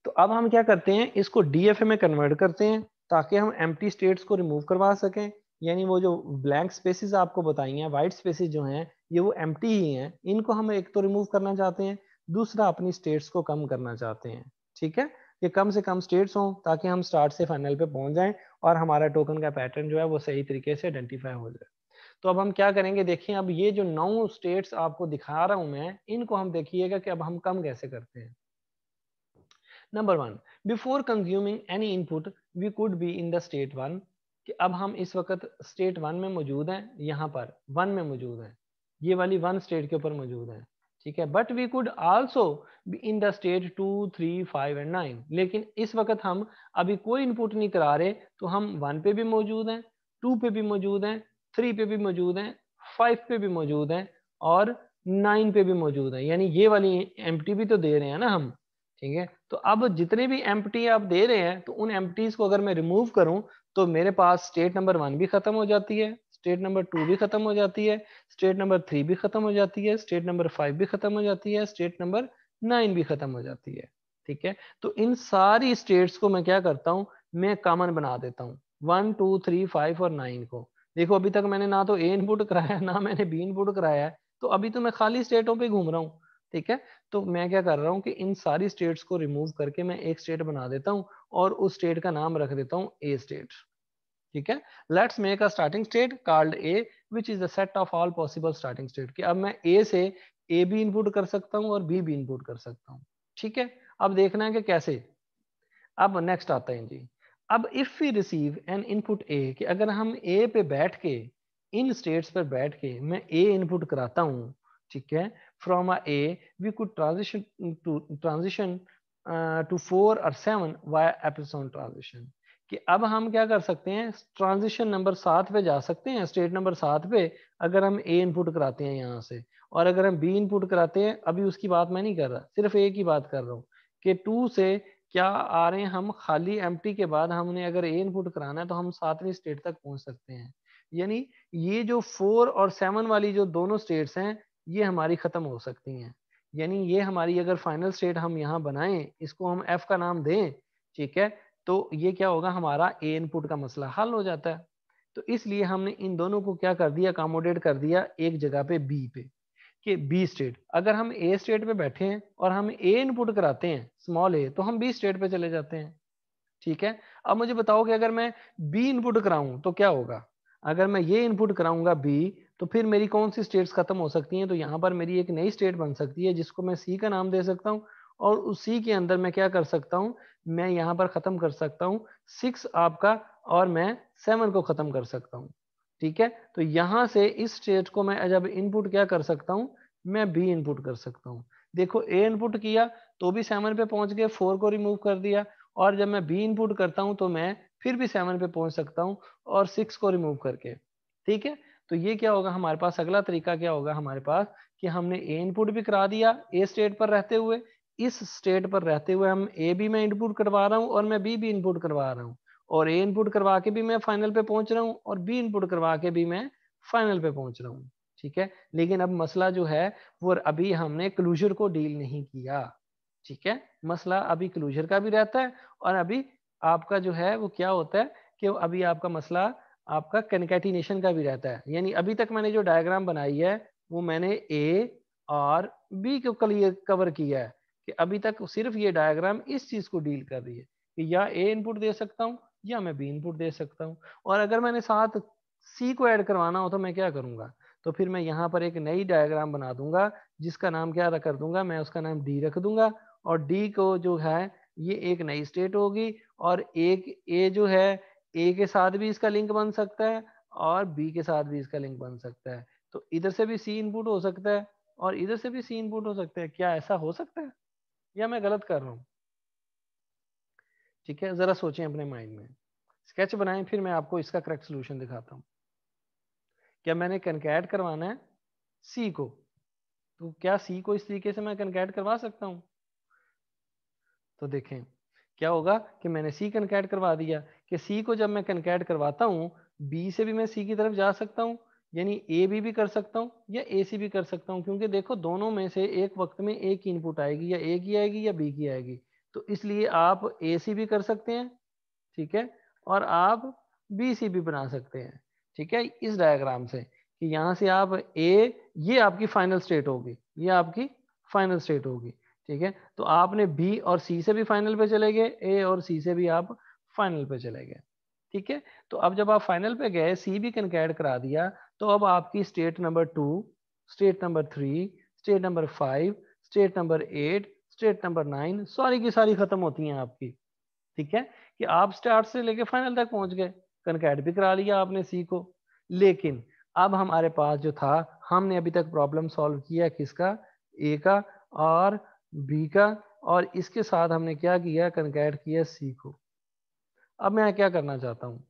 तो अब हम क्या करते हैं इसको डीएफए में कन्वर्ट करते हैं ताकि हम एम्प्टी स्टेट्स को रिमूव करवा सकें यानी वो जो ब्लैंक स्पेसिस आपको बताई हैं वाइट स्पेसिस जो हैं ये वो एम ही हैं इनको हम एक तो रिमूव करना चाहते हैं दूसरा अपनी स्टेट्स को कम करना चाहते हैं ठीक है कि कम से कम स्टेट्स हों ताकि हम स्टार्ट से फाइनल पे पहुंच जाएं और हमारा टोकन का पैटर्न जो है वो सही तरीके से आइडेंटिफाई हो जाए तो अब हम क्या करेंगे देखिए अब ये जो नौ स्टेट्स आपको दिखा रहा हूं मैं इनको हम देखिएगा कि अब हम कम कैसे करते हैं number one before consuming any input we could be in the state one कि अब हम इस वक्त स्टेट वन में मौजूद हैं यहाँ पर वन में मौजूद हैं ये वाली वन स्टेट के ऊपर मौजूद है ठीक है but we could also in the state two three five and nine लेकिन इस वक्त हम अभी कोई इनपुट नहीं करा रहे तो हम वन पे भी मौजूद हैं टू पे भी मौजूद हैं थ्री पे भी मौजूद हैं फाइव पे भी मौजूद हैं और नाइन पे भी मौजूद हैं यानी ये वाली एम भी तो दे रहे हैं ना हम ठीक है तो अब जितने भी एम आप दे रहे हैं तो उन एम को अगर मैं रिमूव करूं तो मेरे पास स्टेट नंबर वन भी खत्म हो जाती है स्टेट नंबर टू भी खत्म हो जाती है स्टेट नंबर थ्री भी खत्म हो जाती है स्टेट नंबर फाइव भी खत्म हो जाती है स्टेट नंबर नाइन भी खत्म हो जाती है ठीक है तो इन सारी स्टेट्स को मैं क्या करता हूँ मैं कॉमन बना देता हूँ वन टू थ्री फाइव और नाइन को देखो अभी तक मैंने ना तो ए इनपुट कराया ना मैंने बी इनपुट कराया है तो अभी तो मैं खाली स्टेटों पर घूम रहा हूँ ठीक है तो मैं क्या कर रहा हूँ कि इन सारी स्टेट्स को रिमूव करके मैं एक स्टेट बना देता हूँ और उस स्टेट का नाम रख देता हूँ ए स्टेट ठीक है let's make a starting state called A which is the set of all possible starting state अब मैं ए से ए भी इनपुट कर सकता हूँ और बी भी इनपुट कर सकता हूँ ठीक है अब देखना है कि कैसे अब नेक्स्ट आता है जी अब if we receive an input A कि अगर हम ए पे बैठ के इन स्टेट्स पर बैठ के मैं ए इनपुट कराता हूँ ठीक है from a A, we could transition to transition uh, to four or seven via epsilon transition. कि अब हम क्या कर सकते हैं ट्रांजिशन नंबर सात पे जा सकते हैं स्टेट नंबर सात पे अगर हम ए इनपुट कराते हैं यहाँ से और अगर हम बी इनपुट कराते हैं अभी उसकी बात मैं नहीं कर रहा सिर्फ ए की बात कर रहा हूँ कि टू से क्या आ रहे हैं हम खाली एम के बाद हमने अगर ए इनपुट कराना है तो हम सातवीं स्टेट तक पहुँच सकते हैं यानी ये जो फोर और सेवन वाली जो दोनों स्टेट्स हैं ये हमारी ख़त्म हो सकती हैं यानी ये हमारी अगर फाइनल स्टेट हम यहाँ बनाएं इसको हम एफ का नाम दें ठीक है तो ये क्या होगा हमारा ए इनपुट का मसला हल हो जाता है तो इसलिए हमने इन दोनों को क्या कर दिया अकामोडेट कर दिया एक जगह पे बी पे कि बी स्टेट अगर हम ए स्टेट पे बैठे हैं और हम ए इनपुट कराते हैं स्मॉल ए तो हम बी स्टेट पे चले जाते हैं ठीक है अब मुझे बताओ कि अगर मैं बी इनपुट कराऊं तो क्या होगा अगर मैं ये इनपुट कराऊंगा बी तो फिर मेरी कौन सी स्टेट्स ख़त्म हो सकती हैं तो यहाँ पर मेरी एक नई स्टेट बन सकती है जिसको मैं सी का नाम दे सकता हूँ और उसी के अंदर मैं क्या कर सकता हूँ मैं यहाँ पर ख़त्म कर सकता हूँ सिक्स आपका और मैं सेवन को ख़त्म कर सकता हूँ ठीक है तो यहाँ से इस स्टेट को मैं जब इनपुट क्या कर सकता हूँ मैं बी इनपुट कर सकता हूँ देखो ए इनपुट किया तो भी सेवन पे पहुंच गए फोर को रिमूव कर दिया और जब मैं बी इनपुट करता हूँ तो मैं फिर भी सेवन पे पहुंच सकता हूँ और सिक्स को रिमूव करके ठीक है तो ये क्या होगा हमारे पास अगला तरीका क्या होगा हमारे पास कि हमने ए इनपुट भी करा दिया ए स्टेट पर रहते हुए इस स्टेट पर रहते हुए हम ए भी मैं इनपुट करवा रहा हूँ और मैं बी भी इनपुट करवा रहा हूँ और ए इनपुट करवा के भी मैं फाइनल पे पहुंच रहा हूँ और बी इनपुट करवा के भी मैं फाइनल पे पहुंच रहा हूँ ठीक है लेकिन अब मसला जो है वो अभी हमने क्लूजर को डील नहीं किया ठीक है मसला अभी क्लूजर का भी रहता है और अभी आपका जो है वो क्या होता है कि अभी आपका मसला आपका कनकेटिनेशन का भी रहता है यानी अभी तक मैंने जो डायग्राम बनाई है वो मैंने ए और बी को क्लियर कवर किया है कि अभी तक सिर्फ ये डायग्राम इस चीज़ को डील कर रही है कि या ए इनपुट दे सकता हूँ या मैं बी इनपुट दे सकता हूँ और अगर मैंने साथ सी को ऐड करवाना हो तो मैं क्या करूँगा तो फिर मैं यहाँ पर एक नई डायग्राम बना दूंगा जिसका नाम क्या कर दूंगा मैं उसका नाम डी रख दूंगा और डी को जो है ये एक नई स्टेट होगी और एक ए जो है ए के साथ भी इसका लिंक बन सकता है और बी के साथ भी इसका लिंक बन सकता है तो इधर से भी सी इनपुट हो सकता है और इधर से भी सी इनपुट हो सकता है क्या ऐसा हो सकता है या मैं गलत कर रहा हूँ ठीक है जरा सोचें अपने माइंड में स्केच बनाएं फिर मैं आपको इसका करेक्ट सोल्यूशन दिखाता हूँ क्या मैंने कनकैट करवाना है सी को तो क्या सी को इस तरीके से मैं कनकैट करवा सकता हूँ तो देखें क्या होगा कि मैंने सी कनकैट करवा दिया कि सी को जब मैं कनकैट करवाता हूँ बी से भी मैं सी की तरफ जा सकता हूँ यानी ए बी भी कर सकता हूँ या ए सी भी कर सकता हूँ क्योंकि देखो दोनों में से एक वक्त में एक की इनपुट आएगी या ए की आएगी या बी की आएगी तो इसलिए आप ए सी भी कर सकते हैं ठीक है और आप बी सी भी बना सकते हैं ठीक है इस डायग्राम से कि यहाँ से आप ए ये आपकी फाइनल स्टेट होगी ये आपकी फाइनल स्टेट होगी ठीक है तो आपने बी और सी से भी फाइनल पे चले गए ए और सी से भी आप फाइनल पे चले गए ठीक है तो अब जब आप फाइनल पे गए सी भी कंकैड करा दिया तो अब आपकी state number two state number three state number five state number eight state number nine सारी की सारी खत्म होती हैं आपकी ठीक है कि आप स्टार्ट से लेके फाइनल तक पहुंच गए कंकैड भी करा लिया आपने सी को लेकिन अब हमारे पास जो था हमने अभी तक प्रॉब्लम सॉल्व किया किसका ए का और बी का और इसके साथ हमने क्या किया कनकैड किया सी को अब मैं क्या करना चाहता हूँ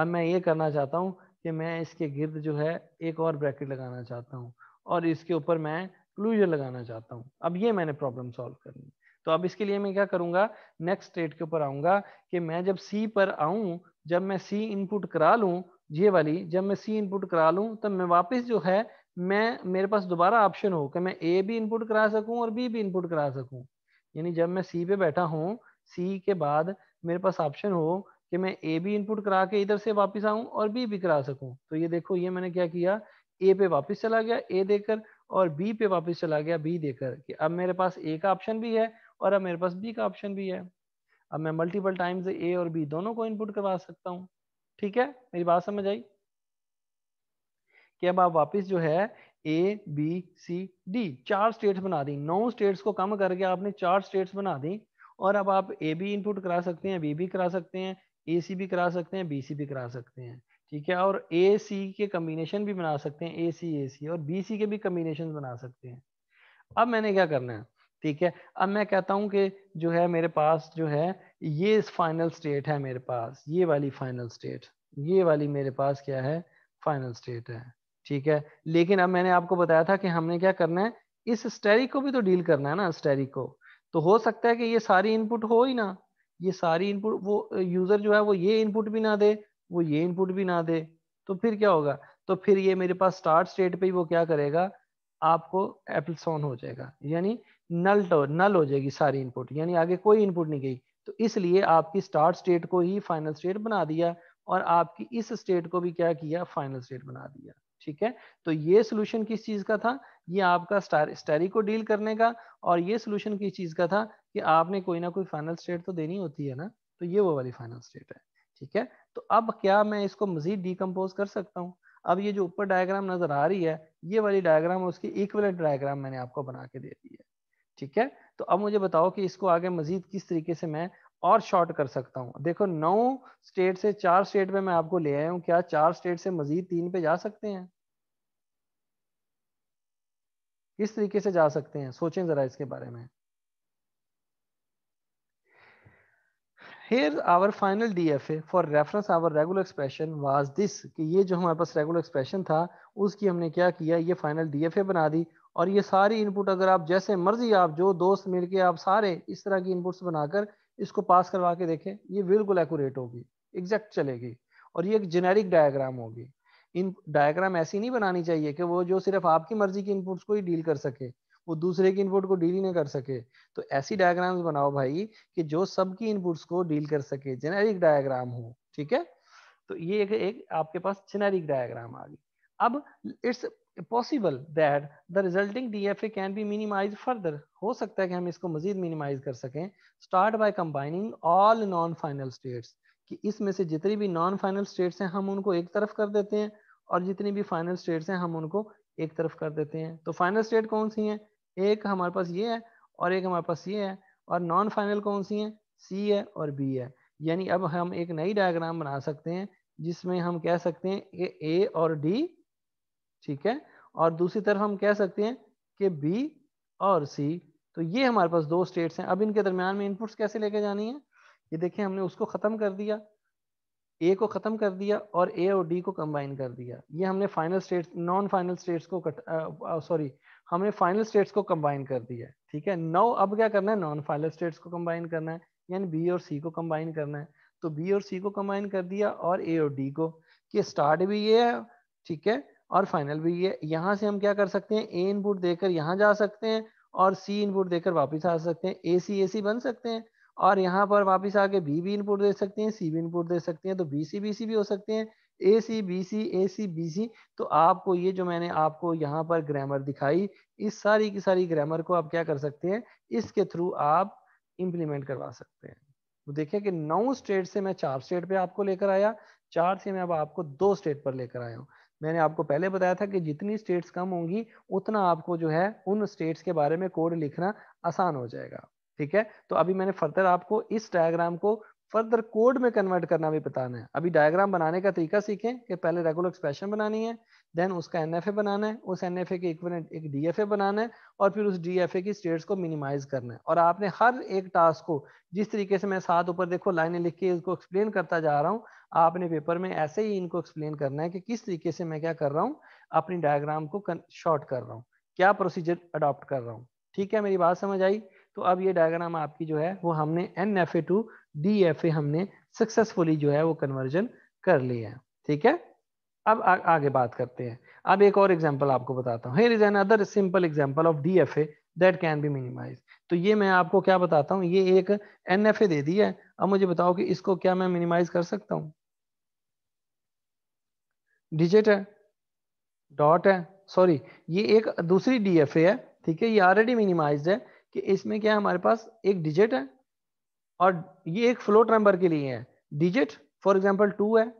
अब मैं ये करना चाहता हूँ कि मैं इसके गिर्द जो है एक और ब्रैकेट लगाना चाहता हूँ और इसके ऊपर मैं क्लूजर लगाना चाहता हूँ अब ये मैंने प्रॉब्लम सॉल्व करनी तो अब इसके लिए मैं क्या करूँगा नेक्स्ट स्टेट के ऊपर आऊँगा कि मैं जब सी पर आऊँ जब मैं सी इनपुट करा लूँ ये वाली जब मैं सी इनपुट करा लूँ तब तो मैं वापस जो है मैं मेरे पास दोबारा ऑप्शन हो कि मैं ए भी इनपुट करा सकूँ और बी भी इनपुट करा सकूँ यानी जब मैं सी पे बैठा हूँ सी के बाद मेरे पास ऑप्शन हो कि मैं ए भी इनपुट करा के इधर से वापस आऊं और बी भी करा सकूं तो ये देखो ये मैंने क्या किया ए पे वापस चला गया ए देकर और बी पे वापस चला गया बी देकर कि अब मेरे पास ए का ऑप्शन भी है और अब मेरे पास बी का ऑप्शन भी है अब मैं मल्टीपल टाइम्स ए और बी दोनों को इनपुट करवा सकता हूँ ठीक है मेरी बात समझ आई कि अब आप वापिस जो है ए बी सी डी चार स्टेट्स बना दी नौ स्टेट्स को कम करके आपने चार स्टेट्स बना दी और अब आप ए बी इनपुट करा सकते हैं बी भी करा सकते हैं ए सी भी करा सकते हैं बी सी भी करा सकते हैं ठीक है और ए सी के कम्बिनेशन भी बना सकते हैं ए सी ए सी और बी सी के भी कम्बिनेशन बना सकते हैं अब मैंने क्या करना है ठीक है अब मैं कहता हूँ कि जो है मेरे पास जो है ये फाइनल स्टेट है मेरे पास ये वाली फाइनल स्टेट ये वाली मेरे पास क्या है फाइनल स्टेट है ठीक है लेकिन अब मैंने आपको बताया था कि हमने क्या करना है इस स्टेरिक को भी तो डील करना है ना स्टेरिक को तो हो सकता है कि ये सारी इनपुट हो ही ना ये सारी इनपुट वो यूज़र जो है वो ये इनपुट भी ना दे वो ये इनपुट भी ना दे तो फिर क्या होगा तो फिर ये मेरे पास स्टार्ट स्टेट पे ही वो क्या करेगा आपको एप्लसॉन हो जाएगा यानी नल तो नल हो जाएगी सारी इनपुट यानी आगे कोई इनपुट नहीं गई तो इसलिए आपकी स्टार्ट स्टेट को ही फाइनल स्टेट बना दिया और आपकी इस स्टेट को भी क्या किया फाइनल स्टेट बना दिया ठीक है तो ये सोल्यूशन किस चीज का था ये आपका स्टेरी को डील करने का और ये सोल्यूशन किस चीज का था कि आपने कोई ना कोई फाइनल स्टेट तो देनी होती है ना तो ये वो वाली फाइनल स्टेट है ठीक है तो अब क्या मैं इसको मजीद डीकम्पोज कर सकता हूँ अब ये जो ऊपर डायग्राम नजर आ रही है ये वाली डायग्राम उसकी इक्वलेंट डायग्राम मैंने आपको बना के दे दी है ठीक है तो अब मुझे बताओ कि इसको आगे मजीद किस तरीके से मैं और शॉर्ट कर सकता हूँ देखो नौ स्टेट से चार स्टेट पे मैं आपको ले आया हूँ क्या चार स्टेट से मजीद तीन पे जा सकते हैं किस तरीके से जा सकते हैं सोचें जरा इसके बारे में here our final D F A for reference our regular expression was this कि ये जो हमारे पास रेगुलर एक्सप्रेशन था उसकी हमने क्या किया ये फाइनल डी एफ ए बना दी और ये सारी इनपुट अगर आप जैसे मर्जी आप जो दोस्त मिलके आप सारे इस तरह की इनपुट्स बनाकर इसको पास करवा के देखें ये बिल्कुल एक्यूरेट होगी एग्जैक्ट चलेगी और ये एक जेनेरिक डायग्राम होगी इन डायग्राम ऐसी नहीं बनानी चाहिए कि वो जो सिर्फ आपकी मर्जी की इनपुट्स को ही डील कर सके वो दूसरे की इनपुट को डील ही नहीं कर सके तो ऐसी डायग्राम्स बनाओ भाई कि जो सबकी इनपुट्स को डील कर सके जेनेरिक डायग्राम हो ठीक है तो ये एक, एक आपके पास जेनेरिक डायग्राम आ गई अब it's possible that the resulting D F A can be minimise further हो सकता है कि हम इसको मजीद मिनिमाइज कर सकें start by combining all non final states कि इसमें से जितनी भी नॉन फाइनल स्टेट्स हैं हम उनको एक तरफ कर देते हैं और जितनी भी फाइनल स्टेट्स हैं हम उनको एक तरफ कर देते हैं तो फाइनल स्टेट कौन सी हैं एक हमारे पास ये है और एक हमारे पास ये है और नॉन फाइनल कौन सी हैं सी है और बी है यानी अब हम एक नई डायग्राम बना सकते हैं जिसमें हम कह सकते हैं कि ए और डी ठीक है और दूसरी तरफ हम कह सकते हैं कि बी और सी तो ये हमारे पास दो स्टेट्स हैं अब इनके दरमियान में इनपुट्स कैसे लेके जानी है ये देखें हमने उसको ख़त्म कर दिया ए को ख़त्म कर दिया और ए और डी को कंबाइन कर दिया ये हमने final state non final states को सॉरी हमने फाइनल स्टेट्स को कंबाइन कर दिया है ठीक है नौ अब क्या करना है नॉन फाइनल स्टेट्स को कंबाइन करना है यानी बी और सी को कंबाइन करना है तो बी और सी को कंबाइन कर दिया और ए और डी को कि स्टार्ट भी ये है ठीक है और फाइनल भी ये यहाँ से हम क्या कर सकते हैं ए इनपुट देकर यहाँ जा सकते हैं और सी इनपुट देकर वापस आ सकते हैं ए सी ए सी बन सकते हैं और यहाँ पर वापस आके बी भी इनपुट दे सकते हैं सी भी इनपुट दे सकते हैं तो बी सी बी सी भी हो सकते हैं ए सी बी सी ए सी बी सी तो आपको ये जो मैंने आपको यहाँ पर ग्रामर दिखाई इस सारी की सारी ग्रामर को आप क्या कर सकते हैं इसके थ्रू आप इम्प्लीमेंट करवा सकते हैं तो देखिए कि नौ स्टेट से मैं चार स्टेट पे आपको लेकर आया चार से मैं अब आपको दो स्टेट पर लेकर आया हूँ मैंने आपको पहले बताया था कि जितनी स्टेट्स कम होंगी उतना आपको जो है उन स्टेट्स के बारे में कोड लिखना आसान हो जाएगा ठीक है तो अभी मैंने फर्दर आपको इस डायग्राम को फर्दर कोड में कन्वर्ट करना भी बताना है अभी डायग्राम बनाने का तरीका सीखें कि पहले रेगुलर एक्सप्रेशन बनानी है देन उसका एन बनाना है उस एन के इक्वलेंट एक डी बनाना है और फिर उस डी की स्टेट्स को मिनिमाइज करना है और आपने हर एक टास्क को जिस तरीके से मैं साथ ऊपर देखो लाइनें लिख के इसको एक्सप्लेन करता जा रहा हूँ आपने पेपर में ऐसे ही इनको एक्सप्लेन करना है कि किस तरीके से मैं क्या कर रहा हूँ अपनी डायग्राम को शॉर्ट कर रहा हूँ क्या प्रोसीजर अडॉप्ट कर रहा हूँ ठीक है मेरी बात समझ आई तो अब ये डायग्राम आपकी जो है वो हमने N F A to D F A हमने सक्सेसफुली जो है वो कन्वर्जन कर लिया है ठीक है अब आ, आगे बात करते हैं अब एक और एग्जाम्पल आपको बताता हूँ is another simple example of D F A that can be minimize तो ये मैं आपको क्या बताता हूँ ये एक एन एफ ए दे दी है अब मुझे बताओ कि इसको क्या मैं मिनिमाइज कर सकता हूँ डिजिट है डॉट है सॉरी ये एक दूसरी डी एफ ए है ठीक है ये ऑलरेडी मिनिमाइज है कि इसमें क्या है हमारे पास एक डिजिट है और ये एक फ्लोट नंबर के लिए है डिजिट फॉर एग्जाम्पल टू है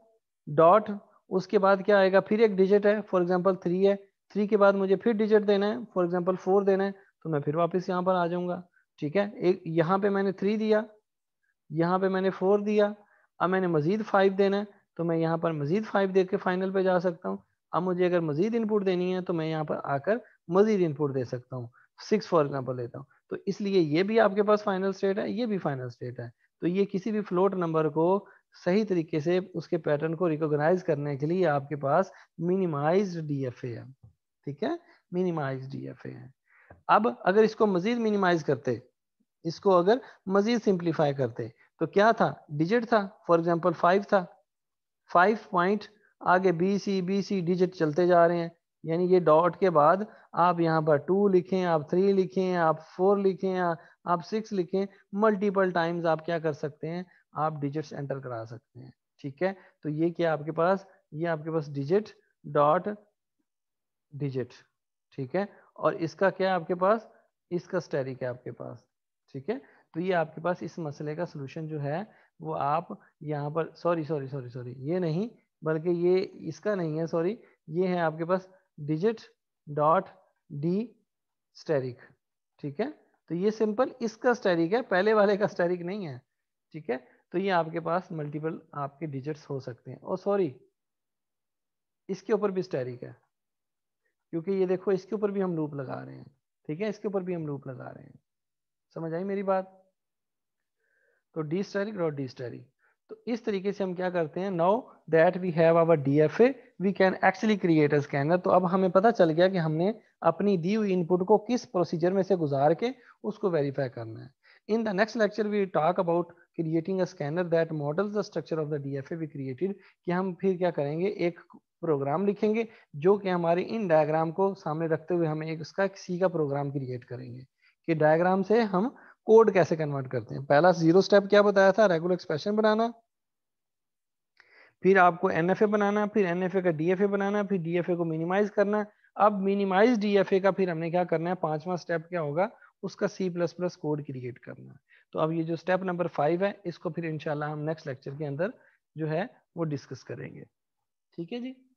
डॉट उसके बाद क्या आएगा फिर एक डिजिट है फॉर एग्जाम्पल थ्री है थ्री के बाद मुझे फिर डिजिट देना है फॉर एग्जाम्पल फोर देना है तो मैं फिर वापस यहाँ पर आ जाऊंगा ठीक है एक यहाँ पे मैंने थ्री दिया यहाँ पे मैंने फोर दिया अब मैंने मज़ीद फाइव देना है तो मैं यहाँ पर मज़ीद फाइव दे के फाइनल पे जा सकता हूँ अब मुझे अगर मज़ीद इनपुट देनी है तो मैं यहाँ पर आकर मज़ीद इनपुट दे सकता हूँ सिक्स फॉर एग्जाम्पल लेता हूँ तो इसलिए ये भी आपके पास फाइनल स्टेट है ये भी फाइनल स्टेट है तो ये किसी भी फ्लोट नंबर को सही तरीके से उसके पैटर्न को रिकॉग्नाइज करने के लिए आपके पास मिनिमाइज डी एफ ए है ठीक है मिनिमाइज डी एफ ए है अब अगर इसको मजीद मिनिमाइज करते इसको अगर मजीद सिंप्लीफाई करते तो क्या था डिजिट था फॉर एग्जाम्पल फाइव था फाइव पॉइंट आगे B C B C digit चलते जा रहे हैं यानी ये डॉट के बाद आप यहाँ पर टू लिखें आप थ्री लिखें आप फोर लिखें आप सिक्स लिखें मल्टीपल टाइम्स आप क्या कर सकते हैं आप डिजिट्स एंटर करा सकते हैं ठीक है तो ये क्या आपके पास ये आपके पास डिजिट डॉट डिजिट ठीक है और इसका क्या आपके पास इसका स्टेरिक है आपके पास ठीक है तो ये आपके पास इस मसले का सोल्यूशन जो है वो आप यहाँ पर सॉरी सॉरी सॉरी सॉरी ये नहीं बल्कि ये इसका नहीं है सॉरी ये है आपके पास डिजिट डॉट डी स्टेरिक ठीक है तो ये सिंपल इसका स्टेरिक है पहले वाले का स्टेरिक नहीं है ठीक है तो ये आपके पास मल्टीपल आपके डिजिट्स हो सकते हैं और सॉरी इसके ऊपर भी स्टेरिक है क्योंकि ये देखो इसके ऊपर भी हम लूप लगा रहे हैं ठीक है इसके ऊपर भी हम लूप लगा रहे हैं समझ आई मेरी बात तो D asterisk dot D asterisk तो इस तरीके से हम क्या करते हैं now that we have our a we can actually create S scanner तो अब हमें पता चल गया कि हमने अपनी दी हुई इनपुट को किस प्रोसीजर में से गुजार के उसको वेरीफाई करना है In the next lecture, we talk about creating a scanner that models the structure of the DFA we created ki hum फिर kya karenge ek program likhenge jo ki hamare in diagram ko samne rakhte hue hum ek uska c ka program create karenge ki diagram se hum code kaise convert karte hain pehla zero step kya bataya tha regular expression बनाना फिर आपको N बनाना फिर N का D बनाना फिर D को minimise करना अब minimise D का फिर हमने क्या करना है पांचवा स्टेप क्या होगा उसका C plus plus code create करना है तो अब ये जो स्टेप नंबर फाइव है इसको फिर इनशाला हम नेक्स्ट लेक्चर के अंदर जो है वो डिस्कस करेंगे ठीक है जी